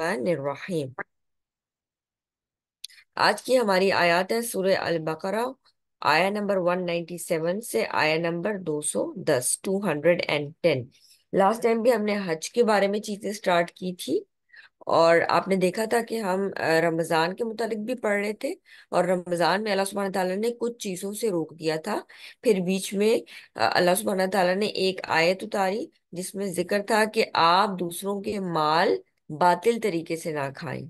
आज की हमारी आयात है सूर्य अल बकरा आया नंबर 197 से आया नंबर 210 210 लास्ट टाइम भी हमने हज के बारे में चीजें स्टार्ट की थी और आपने देखा था कि हम रमज़ान के मुतालिक भी पढ़ रहे थे और रमज़ान में अल्लाह सुबहाना तला ने कुछ चीज़ों से रोक दिया था फिर बीच में अल्लाह सुबहाना तला ने एक आयत उतारी जिसमें जिक्र था कि आप दूसरों के माल बातिल तरीके से ना खाएं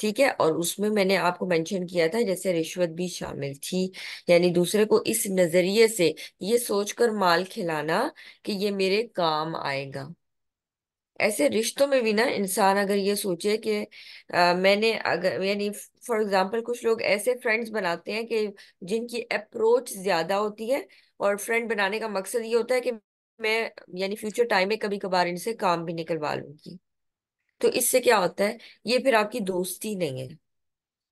ठीक है और उसमें मैंने आपको मेंशन किया था जैसे रिश्वत भी शामिल थी यानी दूसरे को इस नजरिए से ये सोचकर माल खिलाना कि ये मेरे काम आएगा ऐसे रिश्तों में भी ना इंसान अगर ये सोचे कि आ, मैंने अगर यानी फॉर एग्जांपल कुछ लोग ऐसे फ्रेंड्स बनाते हैं कि जिनकी अप्रोच ज्यादा होती है और फ्रेंड बनाने का मकसद ये होता है कि मैं यानी फ्यूचर टाइम में कभी कभार इनसे काम भी निकलवा लूंगी तो इससे क्या होता है ये फिर आपकी दोस्ती नहीं है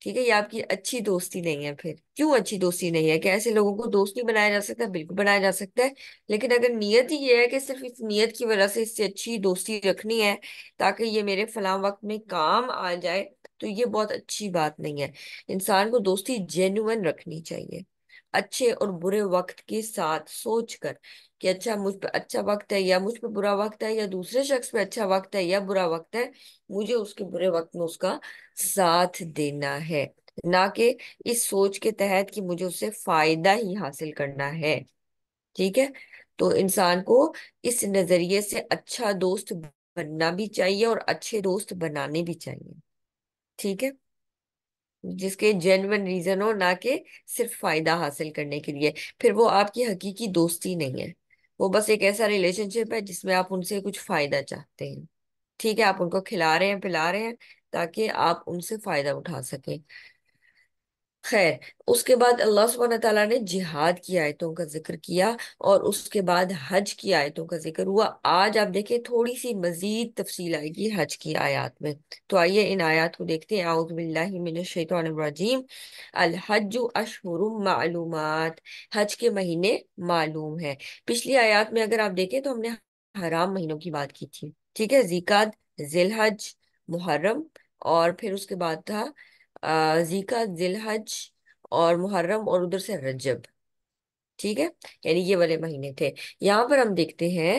ठीक है ये आपकी अच्छी दोस्ती नहीं है फिर क्यों अच्छी दोस्ती नहीं है क्या ऐसे लोगों को दोस्त नहीं बनाया जा सकता बिल्कुल बनाया जा सकता है लेकिन अगर नीयत ही ये है कि सिर्फ इस नीयत की वजह से इससे अच्छी दोस्ती रखनी है ताकि ये मेरे फलाम वक्त में काम आ जाए तो ये बहुत अच्छी बात नहीं है इंसान को दोस्ती जेन्युइन रखनी चाहिए अच्छे और बुरे वक्त के साथ सोचकर कि अच्छा मुझ पर अच्छा वक्त है या मुझ पर बुरा वक्त है या दूसरे शख्स पे अच्छा वक्त है या बुरा वक्त है मुझे उसके बुरे वक्त में उसका साथ देना है ना कि इस सोच के तहत कि मुझे उससे फायदा ही हासिल करना है ठीक है तो इंसान को इस नजरिए से अच्छा दोस्त बनना भी चाहिए और अच्छे दोस्त बनाने भी चाहिए ठीक है जिसके जेनवन रीजन हो ना कि सिर्फ फायदा हासिल करने के लिए फिर वो आपकी हकीकी दोस्ती नहीं है वो बस एक ऐसा रिलेशनशिप है जिसमें आप उनसे कुछ फायदा चाहते हैं ठीक है आप उनको खिला रहे हैं पिला रहे हैं ताकि आप उनसे फायदा उठा सकें खैर उसके बाद अल्लाह सुबहाना तला ने जिहाद की आयतों का जिक्र किया और उसके बाद हज की आयतों का जिक्र हुआ आज आप देखें थोड़ी सी मजीद तफसील आएगी हज की आयत में तो आइए इन आयत को देखते हैं आउदबिल्लाजीम अलहज हज मालूम हज के महीने मालूम है पिछली आयत में अगर आप देखें तो हमने हराम महीनों की बात की थी ठीक है जीकात जिलहज मुहर्रम और फिर उसके बाद था जीका जिलहज और मुहर्रम और उधर से रजब ठीक है यानी ये वाले महीने थे यहाँ पर हम देखते हैं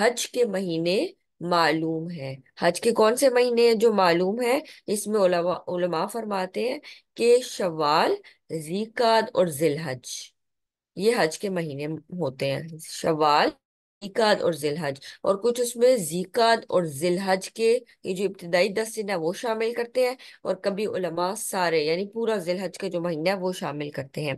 हज के महीने मालूम है हज के कौन से महीने जो मालूम है इसमें उलमा फरमाते हैं कि शवाल जीकाद और जिलहज ये हज के महीने होते हैं शवाल जीकाद और जिलहज और कुछ उसमें जीकाद और जिलहज के ये जो इब्तदाई दस दिन है वो शामिल करते हैं और कभी उलमा सारे यानी पूरा जिलहज का जो महीना है वो शामिल करते हैं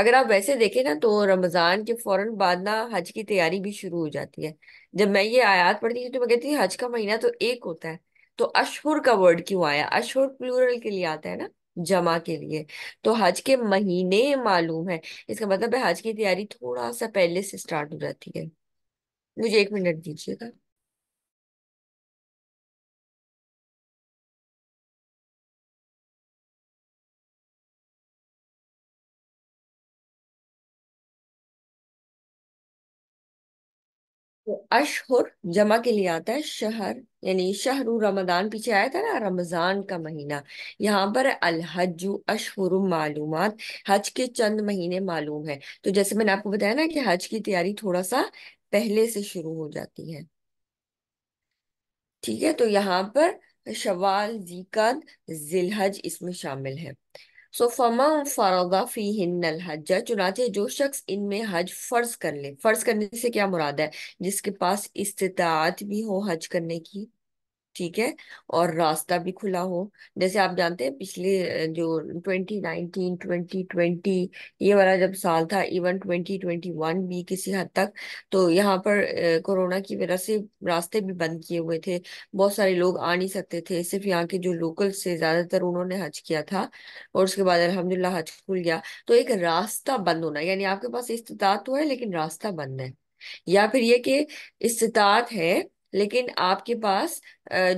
अगर आप वैसे देखें ना तो रमज़ान के फ़ौरन बाद ना हज की तैयारी भी शुरू हो जाती है जब मैं ये आयात पढ़ती थी तो मैं कहती हज का महीना तो एक होता है तो अशहर का वर्ड क्यों आया अशहर प्लूरल के लिए आता है ना जमा के लिए तो हज के महीने मालूम है इसका मतलब है हज की तैयारी थोड़ा सा पहले से स्टार्ट हो जाती है मुझे एक मिनट दीजिएगा तो अशहुर जमा के लिए आता है शहर यानी शहरु रमदान पीछे आया था ना रमजान का महीना यहाँ पर अलहजु अशहर मालूम हज के चंद महीने मालूम है तो जैसे मैंने आपको बताया ना कि हज की तैयारी थोड़ा सा पहले से शुरू हो जाती है ठीक है तो यहाँ पर शवाल जीकद जिलहज इसमें शामिल है सो फमा फरोगा फी हिन्न हज चुनाचे जो शख्स इनमें हज फर्ज कर ले फर्ज करने से क्या मुराद है जिसके पास इस्तात भी हो हज करने की ठीक है और रास्ता भी खुला हो जैसे आप जानते हैं पिछले जो ट्वेंटी नाइनटीन ट्वेंटी ट्वेंटी ये वाला जब साल था इवन ट्वेंटी ट्वेंटी वन भी किसी हद तक तो यहाँ पर कोरोना की वजह से रास्ते भी बंद किए हुए थे बहुत सारे लोग आ नहीं सकते थे सिर्फ यहाँ के जो लोकल से ज़्यादातर उन्होंने हज किया था और उसके बाद अलहमदुल्ला हज खुल गया तो एक रास्ता बंद होना यानी आपके पास इस्तात तो है लेकिन रास्ता बंद है या फिर ये कि इस्तात है लेकिन आपके पास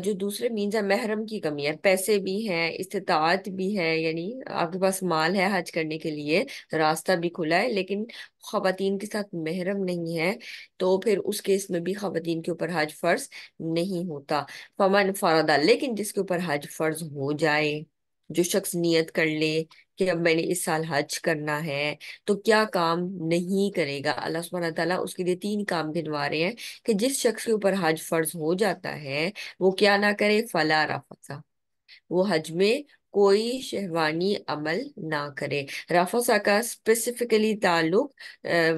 जो दूसरे मीन्स है महरम की कमी है पैसे भी हैं इस्तात भी है यानी आपके पास माल है हज करने के लिए रास्ता भी खुला है लेकिन खातन के साथ महरम नहीं है तो फिर उस केस में भी खातिन के ऊपर हज फर्ज नहीं होता फमन फरदा लेकिन जिसके ऊपर हज फर्ज हो जाए जो शख्स नियत कर ले कि अब मैंने इस साल हज करना है तो क्या काम नहीं करेगा अल्लाह सुबह तआला उसके लिए तीन काम गिनवा रहे हैं कि जिस शख्स के ऊपर हज फर्ज हो जाता है वो क्या ना करे फला रफा वो हज में कोई शहवानी अमल ना करे राफोसा का स्पेसिफिकली ताल्लुक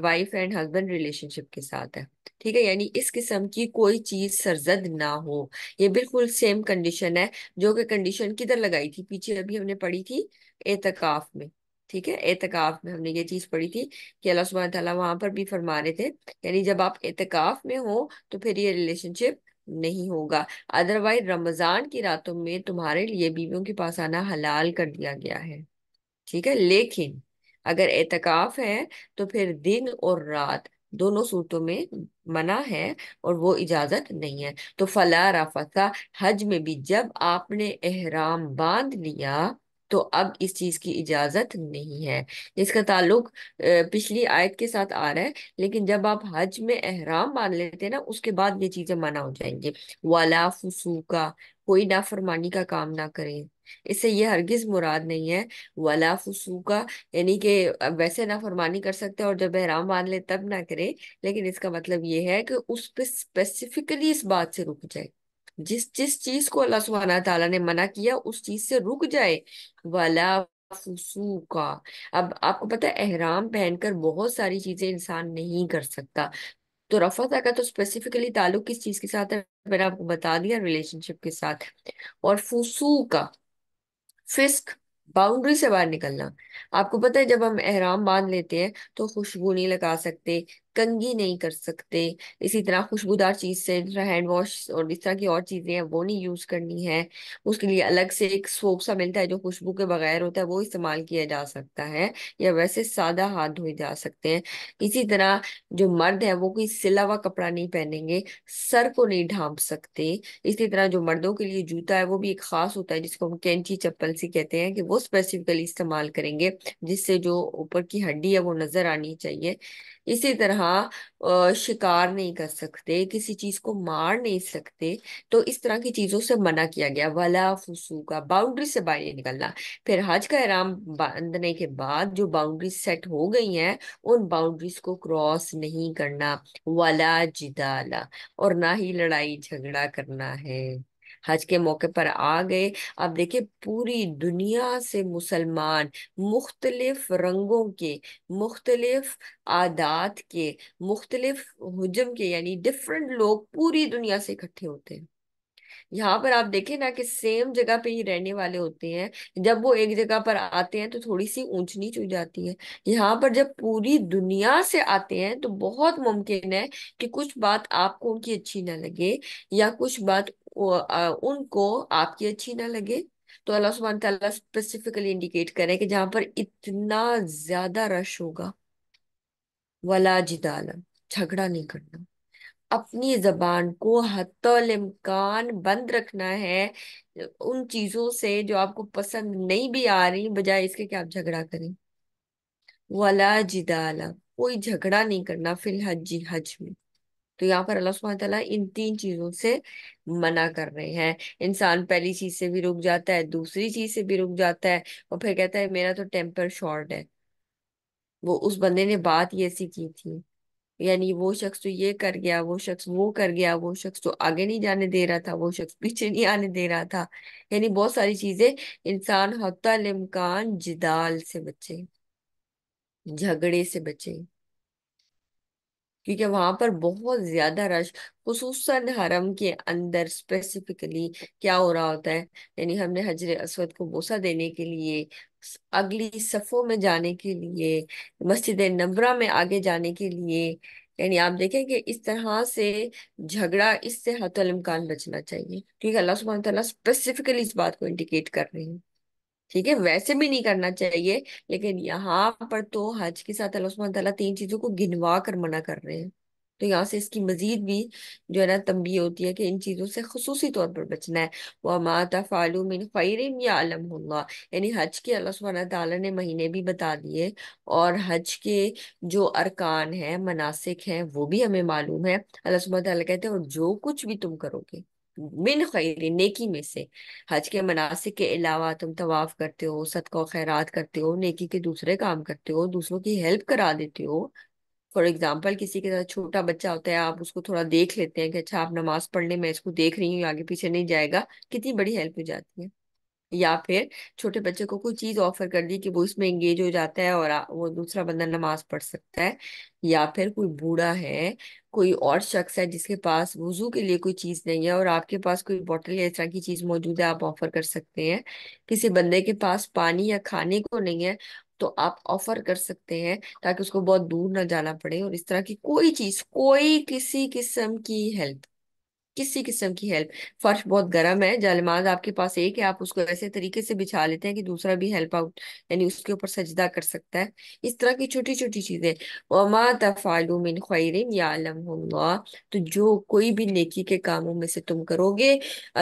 वाइफ एंड हस्बैंड रिलेशनशिप के साथ है ठीक है यानी इस किस्म की कोई चीज सरजद ना हो ये बिल्कुल सेम कंडीशन है जो कि कंडीशन किधर लगाई थी पीछे अभी हमने पढ़ी थी एतकाफ में ठीक है एतकाफ में हमने ये चीज पढ़ी थी कि अल्लाह सुबह वहां पर भी फरमा रहे थे यानी जब आप एतकाफ में हो तो फिर ये रिलेशनशिप नहीं होगा अदरवाइज रमजान की रातों में तुम्हारे लिए बीवियों के पास आना हलाल कर दिया गया है ठीक है लेकिन अगर एतकाफ है तो फिर दिन और रात दोनों सूरतों में मना है और वो इजाजत नहीं है तो फला रफा हज में भी जब आपने एहराम बांध लिया तो अब इस चीज की इजाजत नहीं है इसका ताल्लुक पिछली आयत के साथ आ रहा है लेकिन जब आप हज में एहराम बांध लेते हैं ना उसके बाद ये चीजें मना हो जाएंगी वाला का कोई नाफरमानी का काम ना करें इससे ये हरगिज मुराद नहीं है वला का यानी कि वैसे नाफरमानी कर सकते हैं और जब एहराम मान ले तब ना करें लेकिन इसका मतलब ये है कि उस पर स्पेसिफिकली इस बात से रुक जाए जिस जिस चीज को अल्लाह सुबहाना तला ने मना किया उस चीज से रुक जाए वाला फुसूका अब आपको पता है एहराम पहनकर बहुत सारी चीजें इंसान नहीं कर सकता तो रफा था का तो स्पेसिफिकली ताल्लुक किस चीज के साथ है मैंने आपको बता दिया रिलेशनशिप के साथ और फूसू का फिस्क बाउंड्री से बाहर निकलना आपको पता है जब हम एहराम बांध लेते हैं तो खुशबू नहीं लगा सकते कंगी नहीं कर सकते इसी तरह खुशबूदार चीज़ से हैंड वॉश और इस तरह की और चीज़ें हैं वो नहीं यूज़ करनी है उसके लिए अलग से एक सोप सा मिलता है जो खुशबू के बगैर होता है वो इस्तेमाल किया जा सकता है या वैसे सादा हाथ धोए जा सकते हैं इसी तरह जो मर्द है वो कोई सिला हुआ कपड़ा नहीं पहनेंगे सर को नहीं ढांप सकते इसी तरह जो मर्दों के लिए जूता है वो भी एक खास होता है जिसको हम कैंची चप्पल सी कहते हैं कि वो स्पेसिफिकली इस्तेमाल करेंगे जिससे जो ऊपर की हड्डी है वो नजर आनी चाहिए इसी तरह शिकार नहीं कर सकते किसी चीज को मार नहीं सकते तो इस तरह की चीजों से मना किया गया वला का बाउंड्री से बाहर निकलना फिर हज का आराम बांधने के बाद जो बाउंड्री सेट हो गई हैं उन बाउंड्रीज को क्रॉस नहीं करना वाला जिदाला और ना ही लड़ाई झगड़ा करना है हज के मौके पर आ गए अब देखिए पूरी दुनिया से मुसलमान मुख्तलिफ रंगों के मुख्तलिफ आदात के मुख्तलिफ हजम के यानी डिफरेंट लोग पूरी दुनिया से इकट्ठे होते हैं यहाँ पर आप देखें ना कि सेम जगह पे ही रहने वाले होते हैं जब वो एक जगह पर आते हैं तो थोड़ी सी ऊंच नीच हो जाती है यहाँ पर जब पूरी दुनिया से आते हैं तो बहुत मुमकिन है कि कुछ बात आपको उनकी अच्छी ना लगे या कुछ बात उनको आपकी अच्छी ना लगे तो अल्लाह सुबह तला स्पेसिफिकली इंडिकेट करें कि जहाँ पर इतना ज्यादा रश होगा वला जिदालम झगड़ा नहीं करना अपनी जबान को हतोलमकान बंद रखना है उन चीजों से जो आपको पसंद नहीं भी आ रही बजाय इसके कि आप झगड़ा करें वला जिदाला कोई झगड़ा नहीं करना फिल हजी हज में तो यहाँ पर अल्लाह सुबह तला इन तीन चीजों से मना कर रहे हैं इंसान पहली चीज से भी रुक जाता है दूसरी चीज से भी रुक जाता है और फिर कहता है मेरा तो टेम्पर शॉर्ट है वो उस बंदे ने बात ये सी की थी यानी वो शख्स तो ये कर गया वो शख्स वो कर गया वो शख्स तो आगे नहीं जाने दे रहा था वो शख्स पीछे नहीं आने दे रहा था यानी बहुत सारी चीजें इंसान हतल जिदाल से बचे झगड़े से बचे क्योंकि वहां पर बहुत ज्यादा रश खूस हरम के अंदर स्पेसिफिकली क्या हो रहा होता है यानी हमने हजर असवद को बोसा देने के लिए अगली सफ़ों में जाने के लिए मस्जिद नबरा में आगे जाने के लिए यानी आप देखें कि इस तरह से झगड़ा इससे हतमकान बचना चाहिए ठीक है अल्लाह सुबह तला स्पेसिफिकली इस बात को इंडिकेट कर रहे हैं ठीक है वैसे भी नहीं करना चाहिए लेकिन यहाँ पर तो हज के साथ अल्लाह सुबह तला तीन चीज़ों को गिनवा कर मना कर रहे हैं तो यहाँ से इसकी मजीद भी जो है ना तंबी होती है कि इन चीज़ों से खसूसी तौर पर बचना है वह माता फ़ालू मिन ख़ैरम या होगा यानी हज के अल्लाह सुबहाना ताली ने महीने भी बता दिए और हज के जो अरकान हैं मनासिक हैं वो भी हमें मालूम है अल्लाह सुबहाना तला कहते हैं और जो कुछ भी तुम करोगे बिन खैर नेकी में से हज के मनासिक के अलावा तुम तवाफ करते हो सदका खैरात करते हो नेकी के दूसरे काम करते हो दूसरों की हेल्प करा देते हो फॉर एग्जाम्पल किसी के साथ छोटा बच्चा होता है आप उसको थोड़ा देख लेते हैं कि अच्छा आप नमाज पढ़ने में इसको देख रही हूँ आगे पीछे नहीं जाएगा कितनी बड़ी हेल्प हो जाती है या फिर छोटे बच्चे को कोई चीज ऑफर कर दी कि वो इसमें एंगेज हो जाता है और वो दूसरा बंदा नमाज पढ़ सकता है या फिर कोई बूढ़ा है कोई और शख्स है जिसके पास वजू के लिए कोई चीज नहीं है और आपके पास कोई बॉटल या इस तरह की चीज मौजूद है आप ऑफर कर सकते हैं किसी बंदे के पास पानी या खाने को नहीं है तो आप ऑफर कर सकते हैं ताकि उसको बहुत दूर ना जाना पड़े और इस तरह की कोई चीज कोई किसी किस्म की हेल्प किसी किस्म की हेल्प फर्श बहुत गर्म है जालमाज आपके पास एक है आप उसको ऐसे तरीके से बिछा लेते हैं कि दूसरा भी हेल्प आउट यानी उसके ऊपर सजदा कर सकता है इस तरह की छोटी छोटी चीजें वमा तफालुमिन खैरिन तो जो कोई भी नेकी के कामों में से तुम करोगे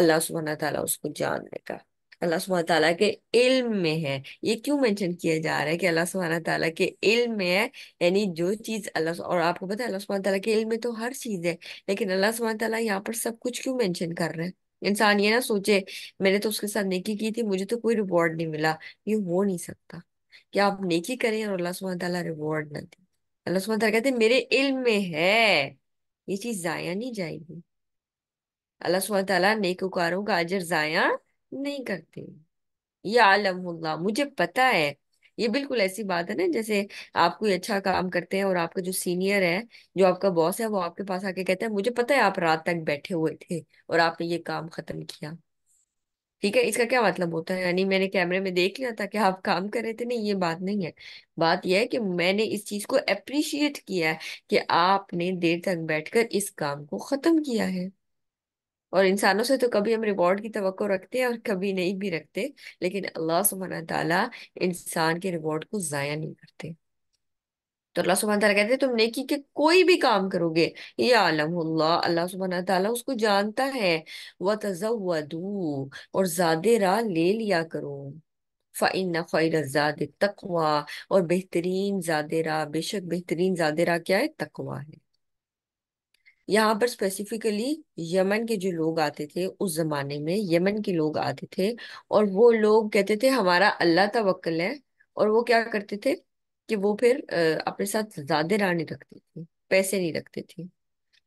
अल्लाह सुबहाना तला उसको जान लेगा अल्लाह सुबह तआला के इल्म में है ये क्यों मेंशन किया जा रहा है कि अल्लाह सुबह तआला के इल्म में है यानी जो चीज़ अल्लाह और आपको पता है अल्लाह सुबह तआला के इल्म में तो हर चीज़ है लेकिन अल्लाह सुबह तआला यहाँ पर सब कुछ क्यों मेंशन कर रहे हैं इंसान ये ना सोचे मैंने तो उसके साथ नेकी की थी मुझे तो कोई रिवॉर्ड नहीं मिला ये हो नहीं सकता कि आप नेकी करें और अल्लाह सुबह तआला रिवॉर्ड ना दे अल्लाह सुबह तआला कहते मेरे इल्म में है ये चीज़ जाया नहीं जाएगी अल्लाह सुबह तआला नेकुकारों का अजर जाया नहीं करते या होगा मुझे पता है ये बिल्कुल ऐसी बात है ना जैसे आप कोई अच्छा काम करते हैं और आपका जो सीनियर है जो आपका बॉस है वो आपके पास आके कहते हैं मुझे पता है आप रात तक बैठे हुए थे और आपने ये काम खत्म किया ठीक है इसका क्या मतलब होता है यानी मैंने कैमरे में देख लिया था कि आप काम कर रहे थे नहीं ये बात नहीं है बात यह है कि मैंने इस चीज को अप्रिशिएट किया है कि आपने देर तक बैठकर इस काम को खत्म किया है और इंसानों से तो कभी हम रिवॉर्ड की तो रखते हैं और कभी नहीं भी रखते लेकिन अल्लाह सुबहाना तला इंसान के रिवॉर्ड को ज़ाया नहीं करते तो अल्लाह सुबहाना तला कहते हैं तुम नेकी के कोई भी काम करोगे ये आलम अल्लाह सुबहाना तला उसको जानता है वह तजवदू और ज़्यादा राह ले लिया करो फाइन तकवा और बेहतरीन ज़्यादा राह बेशक बेहतरीन ज़्यादा राह क्या है तकवा है यहाँ पर स्पेसिफिकली यमन के जो लोग आते थे उस जमाने में यमन के लोग आते थे और वो लोग कहते थे हमारा अल्लाह तवक्ल है और वो क्या करते थे कि वो फिर अपने साथ ज्यादा रानी रखते थे पैसे नहीं रखते थे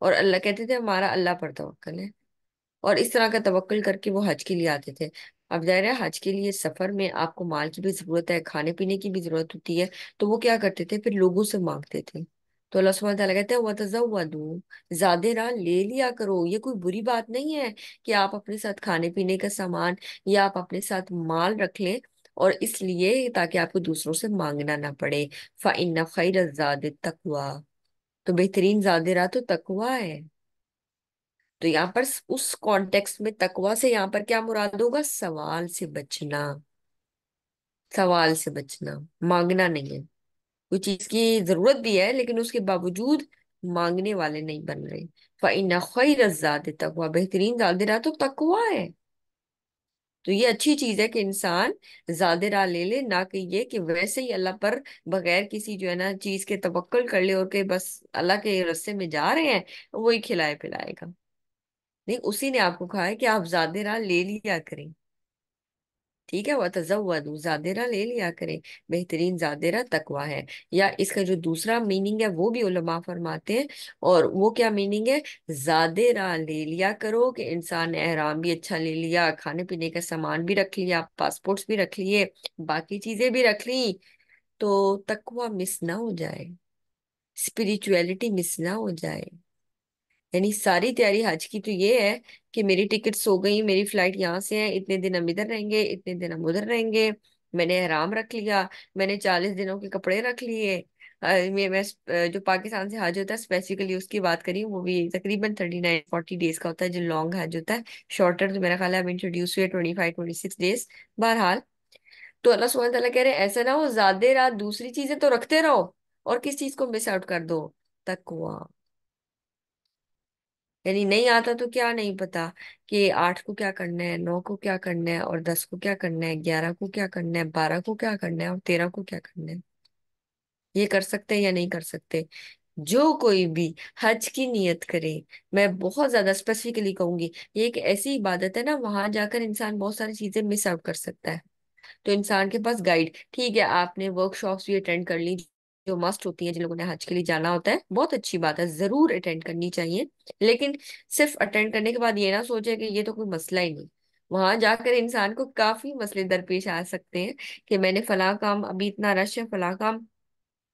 और अल्लाह कहते थे हमारा अल्लाह पर तवक्ल है और इस तरह का तवक्ल करके वो हज के लिए आते थे अब जाहिर है हज के लिए सफर में आपको माल की भी जरूरत है खाने पीने की भी जरूरत होती है तो वो क्या करते थे फिर लोगों से मांगते थे तो अल्लाह सुबह तला कहते हैं वतजव्वदू ज्यादा ले लिया करो ये कोई बुरी बात नहीं है कि आप अपने साथ खाने पीने का सामान या आप अपने साथ माल रख लें और इसलिए ताकि आपको दूसरों से मांगना ना पड़े फ़ाइन खैर तकवा तो बेहतरीन ज़्यादा तो तकवा है तो यहाँ पर उस कॉन्टेक्स्ट में तकवा से यहाँ पर क्या मुराद होगा सवाल से बचना सवाल से बचना मांगना नहीं है कोई चीज की जरूरत भी है लेकिन उसके बावजूद मांगने वाले नहीं बन रहे फ़ैन ज़ाद तकवा बेहतरीन ज़ाद राह तो तकवा है तो ये अच्छी चीज है कि इंसान ज्यादा राह ले ले ना कि ये कि वैसे ही अल्लाह पर बगैर किसी जो है ना चीज के तवक्ल कर ले और के बस अल्लाह के रस्ते में जा रहे हैं वही खिलाए पिलाएगा नहीं उसी ने आपको कहा है कि आप ज्यादा राह ले लिया करें ठीक है वह तजवद जादेरा ले लिया करें बेहतरीन जादेरा तकवा है या इसका जो दूसरा मीनिंग है वो भी उलमा फरमाते हैं और वो क्या मीनिंग है जादेरा ले लिया करो कि इंसान एहराम भी अच्छा ले लिया खाने पीने का सामान भी रख लिया पासपोर्ट्स भी रख लिए बाकी चीजें भी रख ली तो तकवा मिस ना हो जाए स्पिरिचुअलिटी मिस ना हो जाए यानी सारी तैयारी हज की तो ये है कि मेरी टिकट हो गई मेरी फ्लाइट यहाँ से है इतने दिन हम इधर रहेंगे इतने दिन हम उधर रहेंगे मैंने आराम रख लिया मैंने चालीस दिनों के कपड़े रख लिए मैं जो पाकिस्तान से हज होता है स्पेसिफिकली उसकी बात करी वो भी तकरीबन थर्टी नाइन फोर्टी डेज का होता है जो लॉन्ग हज होता है शॉर्टर तो मेरा ख्याल है अब इंट्रोड्यूस हुए twenty five twenty six days बहरहाल तो अल्लाह सुबह तला कह रहे हैं ऐसा ना हो ज्यादा रात दूसरी चीजें तो रखते रहो और किस चीज को मिस आउट कर दो तकवा यानी नहीं आता तो क्या नहीं पता कि आठ को क्या करना है नौ को क्या करना है और दस को क्या करना है ग्यारह को क्या करना है बारह को क्या करना है और तेरह को क्या करना है ये कर सकते हैं या नहीं कर सकते जो कोई भी हज की नियत करे मैं बहुत ज्यादा स्पेसिफिकली कहूंगी ये एक ऐसी इबादत है ना वहां जाकर इंसान बहुत सारी चीजें मिस आउट कर सकता है तो इंसान के पास गाइड ठीक है आपने वर्कशॉप्स भी अटेंड कर ली जो मस्ट होती है जिन लोगों ने हज के लिए जाना होता है बहुत अच्छी बात है जरूर अटेंड करनी चाहिए लेकिन सिर्फ अटेंड करने के बाद ये ना सोचे कि ये तो कोई मसला ही नहीं वहां जाकर इंसान को काफी मसले दरपेश आ सकते हैं कि मैंने फला काम अभी इतना रश है फला काम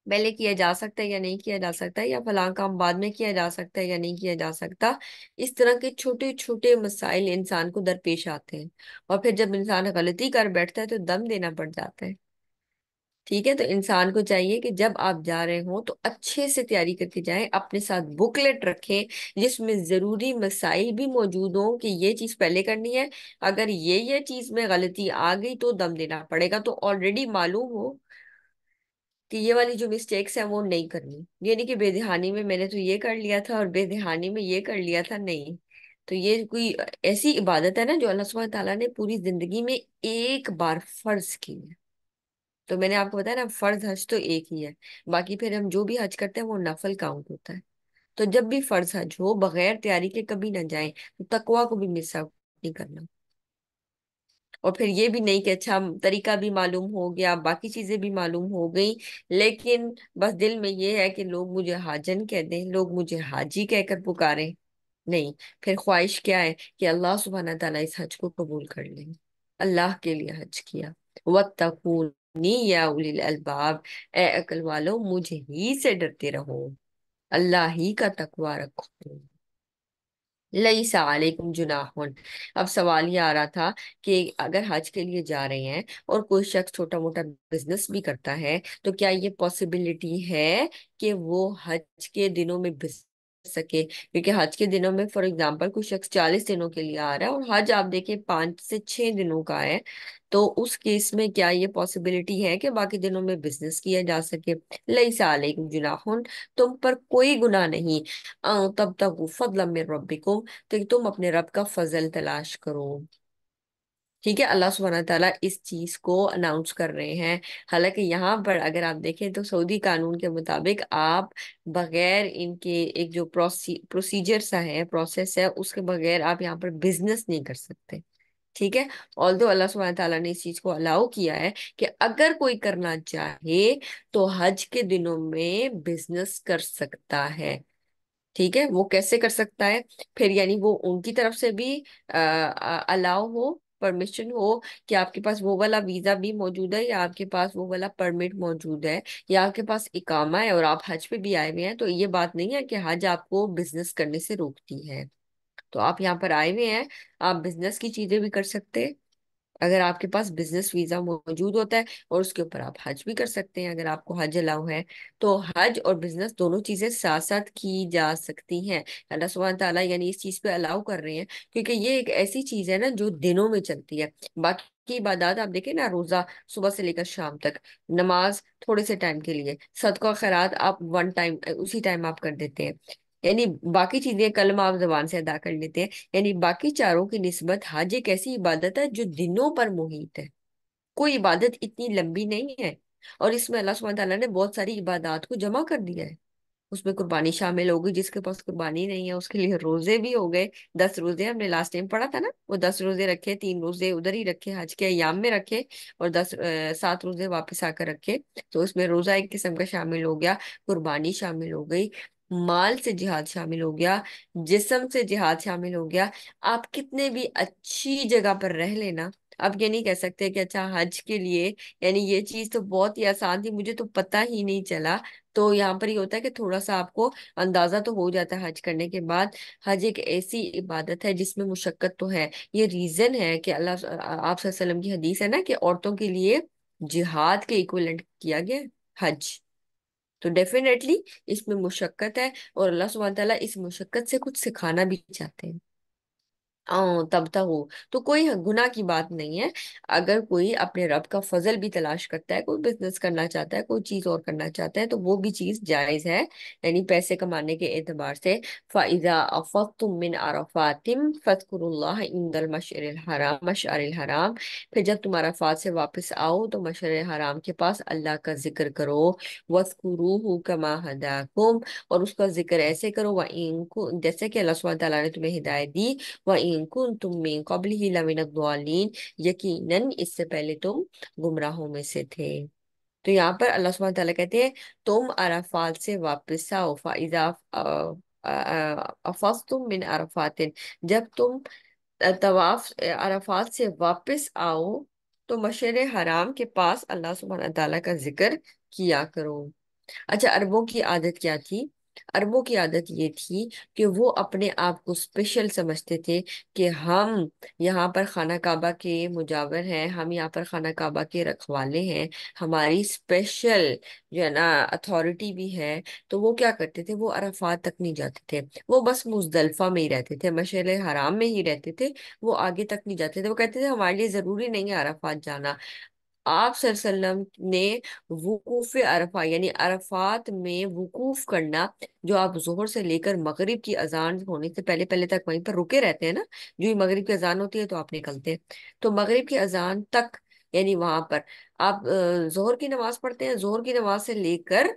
पहले किया जा सकता है या नहीं किया जा सकता है या फला काम बाद में किया जा सकता है या नहीं किया जा सकता इस तरह के छोटे छोटे मसाइल इंसान को दरपेश आते हैं और फिर जब इंसान गलती कर बैठता है तो दम देना पड़ जाता है ठीक है तो इंसान को चाहिए कि जब आप जा रहे हो तो अच्छे से तैयारी करके जाएं अपने साथ बुकलेट रखें जिसमें ज़रूरी मसाइल भी मौजूद हों कि ये चीज़ पहले करनी है अगर ये ये चीज़ में गलती आ गई तो दम देना पड़ेगा तो ऑलरेडी मालूम हो कि ये वाली जो मिस्टेक्स है वो नहीं करनी यानी कि बेदहानी में मैंने तो ये कर लिया था और बेदहानी में ये कर लिया था नहीं तो ये कोई ऐसी इबादत है ना जो अल्लाह सुबह तला ने पूरी जिंदगी में एक बार फर्ज की है तो मैंने आपको बताया ना फर्ज हज तो एक ही है बाकी फिर हम जो भी हज करते हैं वो नफल काउंट होता है तो जब भी फर्ज हज हो बगैर तैयारी के कभी ना जाए तो तकवा को भी मिस आउट नहीं करना और फिर ये भी नहीं कि अच्छा तरीका भी मालूम हो गया बाकी चीजें भी मालूम हो गई लेकिन बस दिल में ये है कि लोग मुझे हाजन कह दें लोग मुझे हाजी कहकर पुकारें नहीं फिर ख्वाहिश क्या है कि अल्लाह सुबहाना तला इस हज को कबूल कर लें अल्लाह के लिए हज किया वक्त या उलिल अलबाब ए अकल वालो मुझे ही से डरते रहो अल्लाह ही का तकवा रखो लई सकुम जुनाहन अब सवाल ये आ रहा था कि अगर हज के लिए जा रहे हैं और कोई शख्स छोटा मोटा बिजनेस भी करता है तो क्या ये पॉसिबिलिटी है कि वो हज के दिनों में बिजनेस सके क्योंकि हज के दिनों में फॉर एग्जांपल कोई शख्स चालीस दिनों के लिए आ रहा है और हज आप देखिए पांच से छह दिनों का है तो उस केस में क्या ये पॉसिबिलिटी है कि बाकी दिनों में बिजनेस किया जा सके लई साल जुनाह तुम पर कोई गुनाह नहीं तब तक फजल में रब्बिकुम तो तुम अपने रब का फजल तलाश करो ठीक है अल्लाह सुबहाना तला इस चीज को अनाउंस कर रहे हैं हालांकि यहाँ पर अगर आप देखें तो सऊदी कानून के मुताबिक आप बगैर इनके एक जो प्रोसीजर सा है प्रोसेस है उसके बगैर आप यहाँ पर बिजनेस नहीं कर सकते ठीक है ऑल दो अल्लाह सुबह तला ने इस चीज को अलाउ किया है कि अगर कोई करना चाहे तो हज के दिनों में बिजनेस कर सकता है ठीक है वो कैसे कर सकता है फिर यानी वो उनकी तरफ से भी अलाउ हो परमिशन हो कि आपके पास वो वाला वीज़ा भी मौजूद है या आपके पास वो वाला परमिट मौजूद है या आपके पास इकामा है और आप हज पे भी आए हुए हैं तो ये बात नहीं है कि हज आपको बिजनेस करने से रोकती है तो आप यहाँ पर आए हुए हैं आप बिजनेस की चीज़ें भी कर सकते अगर आपके पास बिजनेस वीजा मौजूद होता है और उसके ऊपर आप हज भी कर सकते हैं अगर आपको हज अलाउ है तो हज और बिजनेस दोनों चीजें साथ साथ की जा सकती हैं अल्लाह सुबह तला यानी इस चीज पे अलाउ कर रहे हैं क्योंकि ये एक ऐसी चीज है ना जो दिनों में चलती है बाकी की इबादत आप देखें ना रोजा सुबह से लेकर शाम तक नमाज थोड़े से टाइम के लिए सदका खैरात आप वन टाइम उसी टाइम आप कर देते हैं यानी बाकी चीजें कलम आप जबान से अदा कर लेते हैं यानी बाकी चारों की नस्बत हज एक ऐसी इबादत है जो दिनों पर मुहित है कोई इबादत इतनी लंबी नहीं है और इसमें अल्लाह सुबह ने बहुत सारी इबादत को जमा कर दिया है उसमें कुर्बानी शामिल होगी जिसके पास कुर्बानी नहीं है उसके लिए रोजे भी हो गए दस रोजे हमने लास्ट टाइम पढ़ा था ना वो दस रोजे रखे तीन रोजे उधर ही रखे हज के अयाम में रखे और दस सात रोजे वापस आकर रखे तो उसमें रोजा एक किस्म का शामिल हो गया कुर्बानी शामिल हो गई माल से जिहाद शामिल हो गया जिसम से जिहाद शामिल हो गया आप कितने भी अच्छी जगह पर रह लेना आप ये नहीं कह सकते कि अच्छा हज के लिए यानी ये चीज तो बहुत ही आसान थी मुझे तो पता ही नहीं चला तो यहाँ पर ये होता है कि थोड़ा सा आपको अंदाजा तो हो जाता है हज करने के बाद हज एक ऐसी इबादत है जिसमें मुशक्कत तो है ये रीजन है कि अल्लाह आप वसल्लम की हदीस है ना कि औरतों के लिए जिहाद के इक्वलेंट किया गया हज तो डेफिनेटली इसमें मुशक्क़त है और अल्लाह सुबह तला इस मुशक्क़त से कुछ सिखाना भी चाहते हैं तब तक हो तो कोई गुनाह की बात नहीं है अगर कोई अपने रब का फजल भी तलाश करता है कोई बिजनेस करना चाहता है कोई चीज और करना चाहता है तो वो भी चीज जायज है यानी पैसे कमाने के एतबार से फाइजा मिन अरफातिम फतकुरुल्लाह इंदल मशरिल हराम मशरिल हराम फिर जब तुम अरफात से वापस आओ तो मशर हराम के पास अल्लाह का जिक्र करो वस्कुरू कमा हदाकुम और उसका जिक्र ऐसे करो व जैसे कि अल्लाह सुबह ने तुम्हें हिदायत दी व कुन तुम में कबल ही लमिन यकीनन इससे पहले तुम गुमराहों में से थे तो यहाँ पर अल्लाह सुबह तला कहते हैं तुम अराफात से वापस आओ फाइजाफ तुम बिन अराफातिन जब तुम तवाफ अराफात से वापस आओ तो मशर हराम के पास अल्लाह सुबह तला का जिक्र किया करो अच्छा अरबों की आदत क्या थी अरबों की आदत ये थी कि वो अपने आप को स्पेशल समझते थे कि हम यहाँ पर खाना काबा के मुजावर हैं हम यहाँ पर खाना काबा के रखवाले हैं हमारी स्पेशल जो है ना अथॉरिटी भी है तो वो क्या करते थे वो अराफात तक नहीं जाते थे वो बस मुजदलफा में ही रहते थे मशर हराम में ही रहते थे वो आगे तक नहीं जाते थे वो कहते थे हमारे लिए ज़रूरी नहीं है अरफात जाना आप सल्लम ने वकूफ अरफा यानी अरफात में वकूफ करना जो आप जोहर से लेकर मगरिब की अजान होने से पहले पहले तक वहीं पर रुके रहते हैं ना जो ही मगरिब की अजान होती है तो आप निकलते हैं तो मगरिब की अजान तक यानी वहां पर आप जोहर की नमाज पढ़ते हैं जोहर की नमाज से लेकर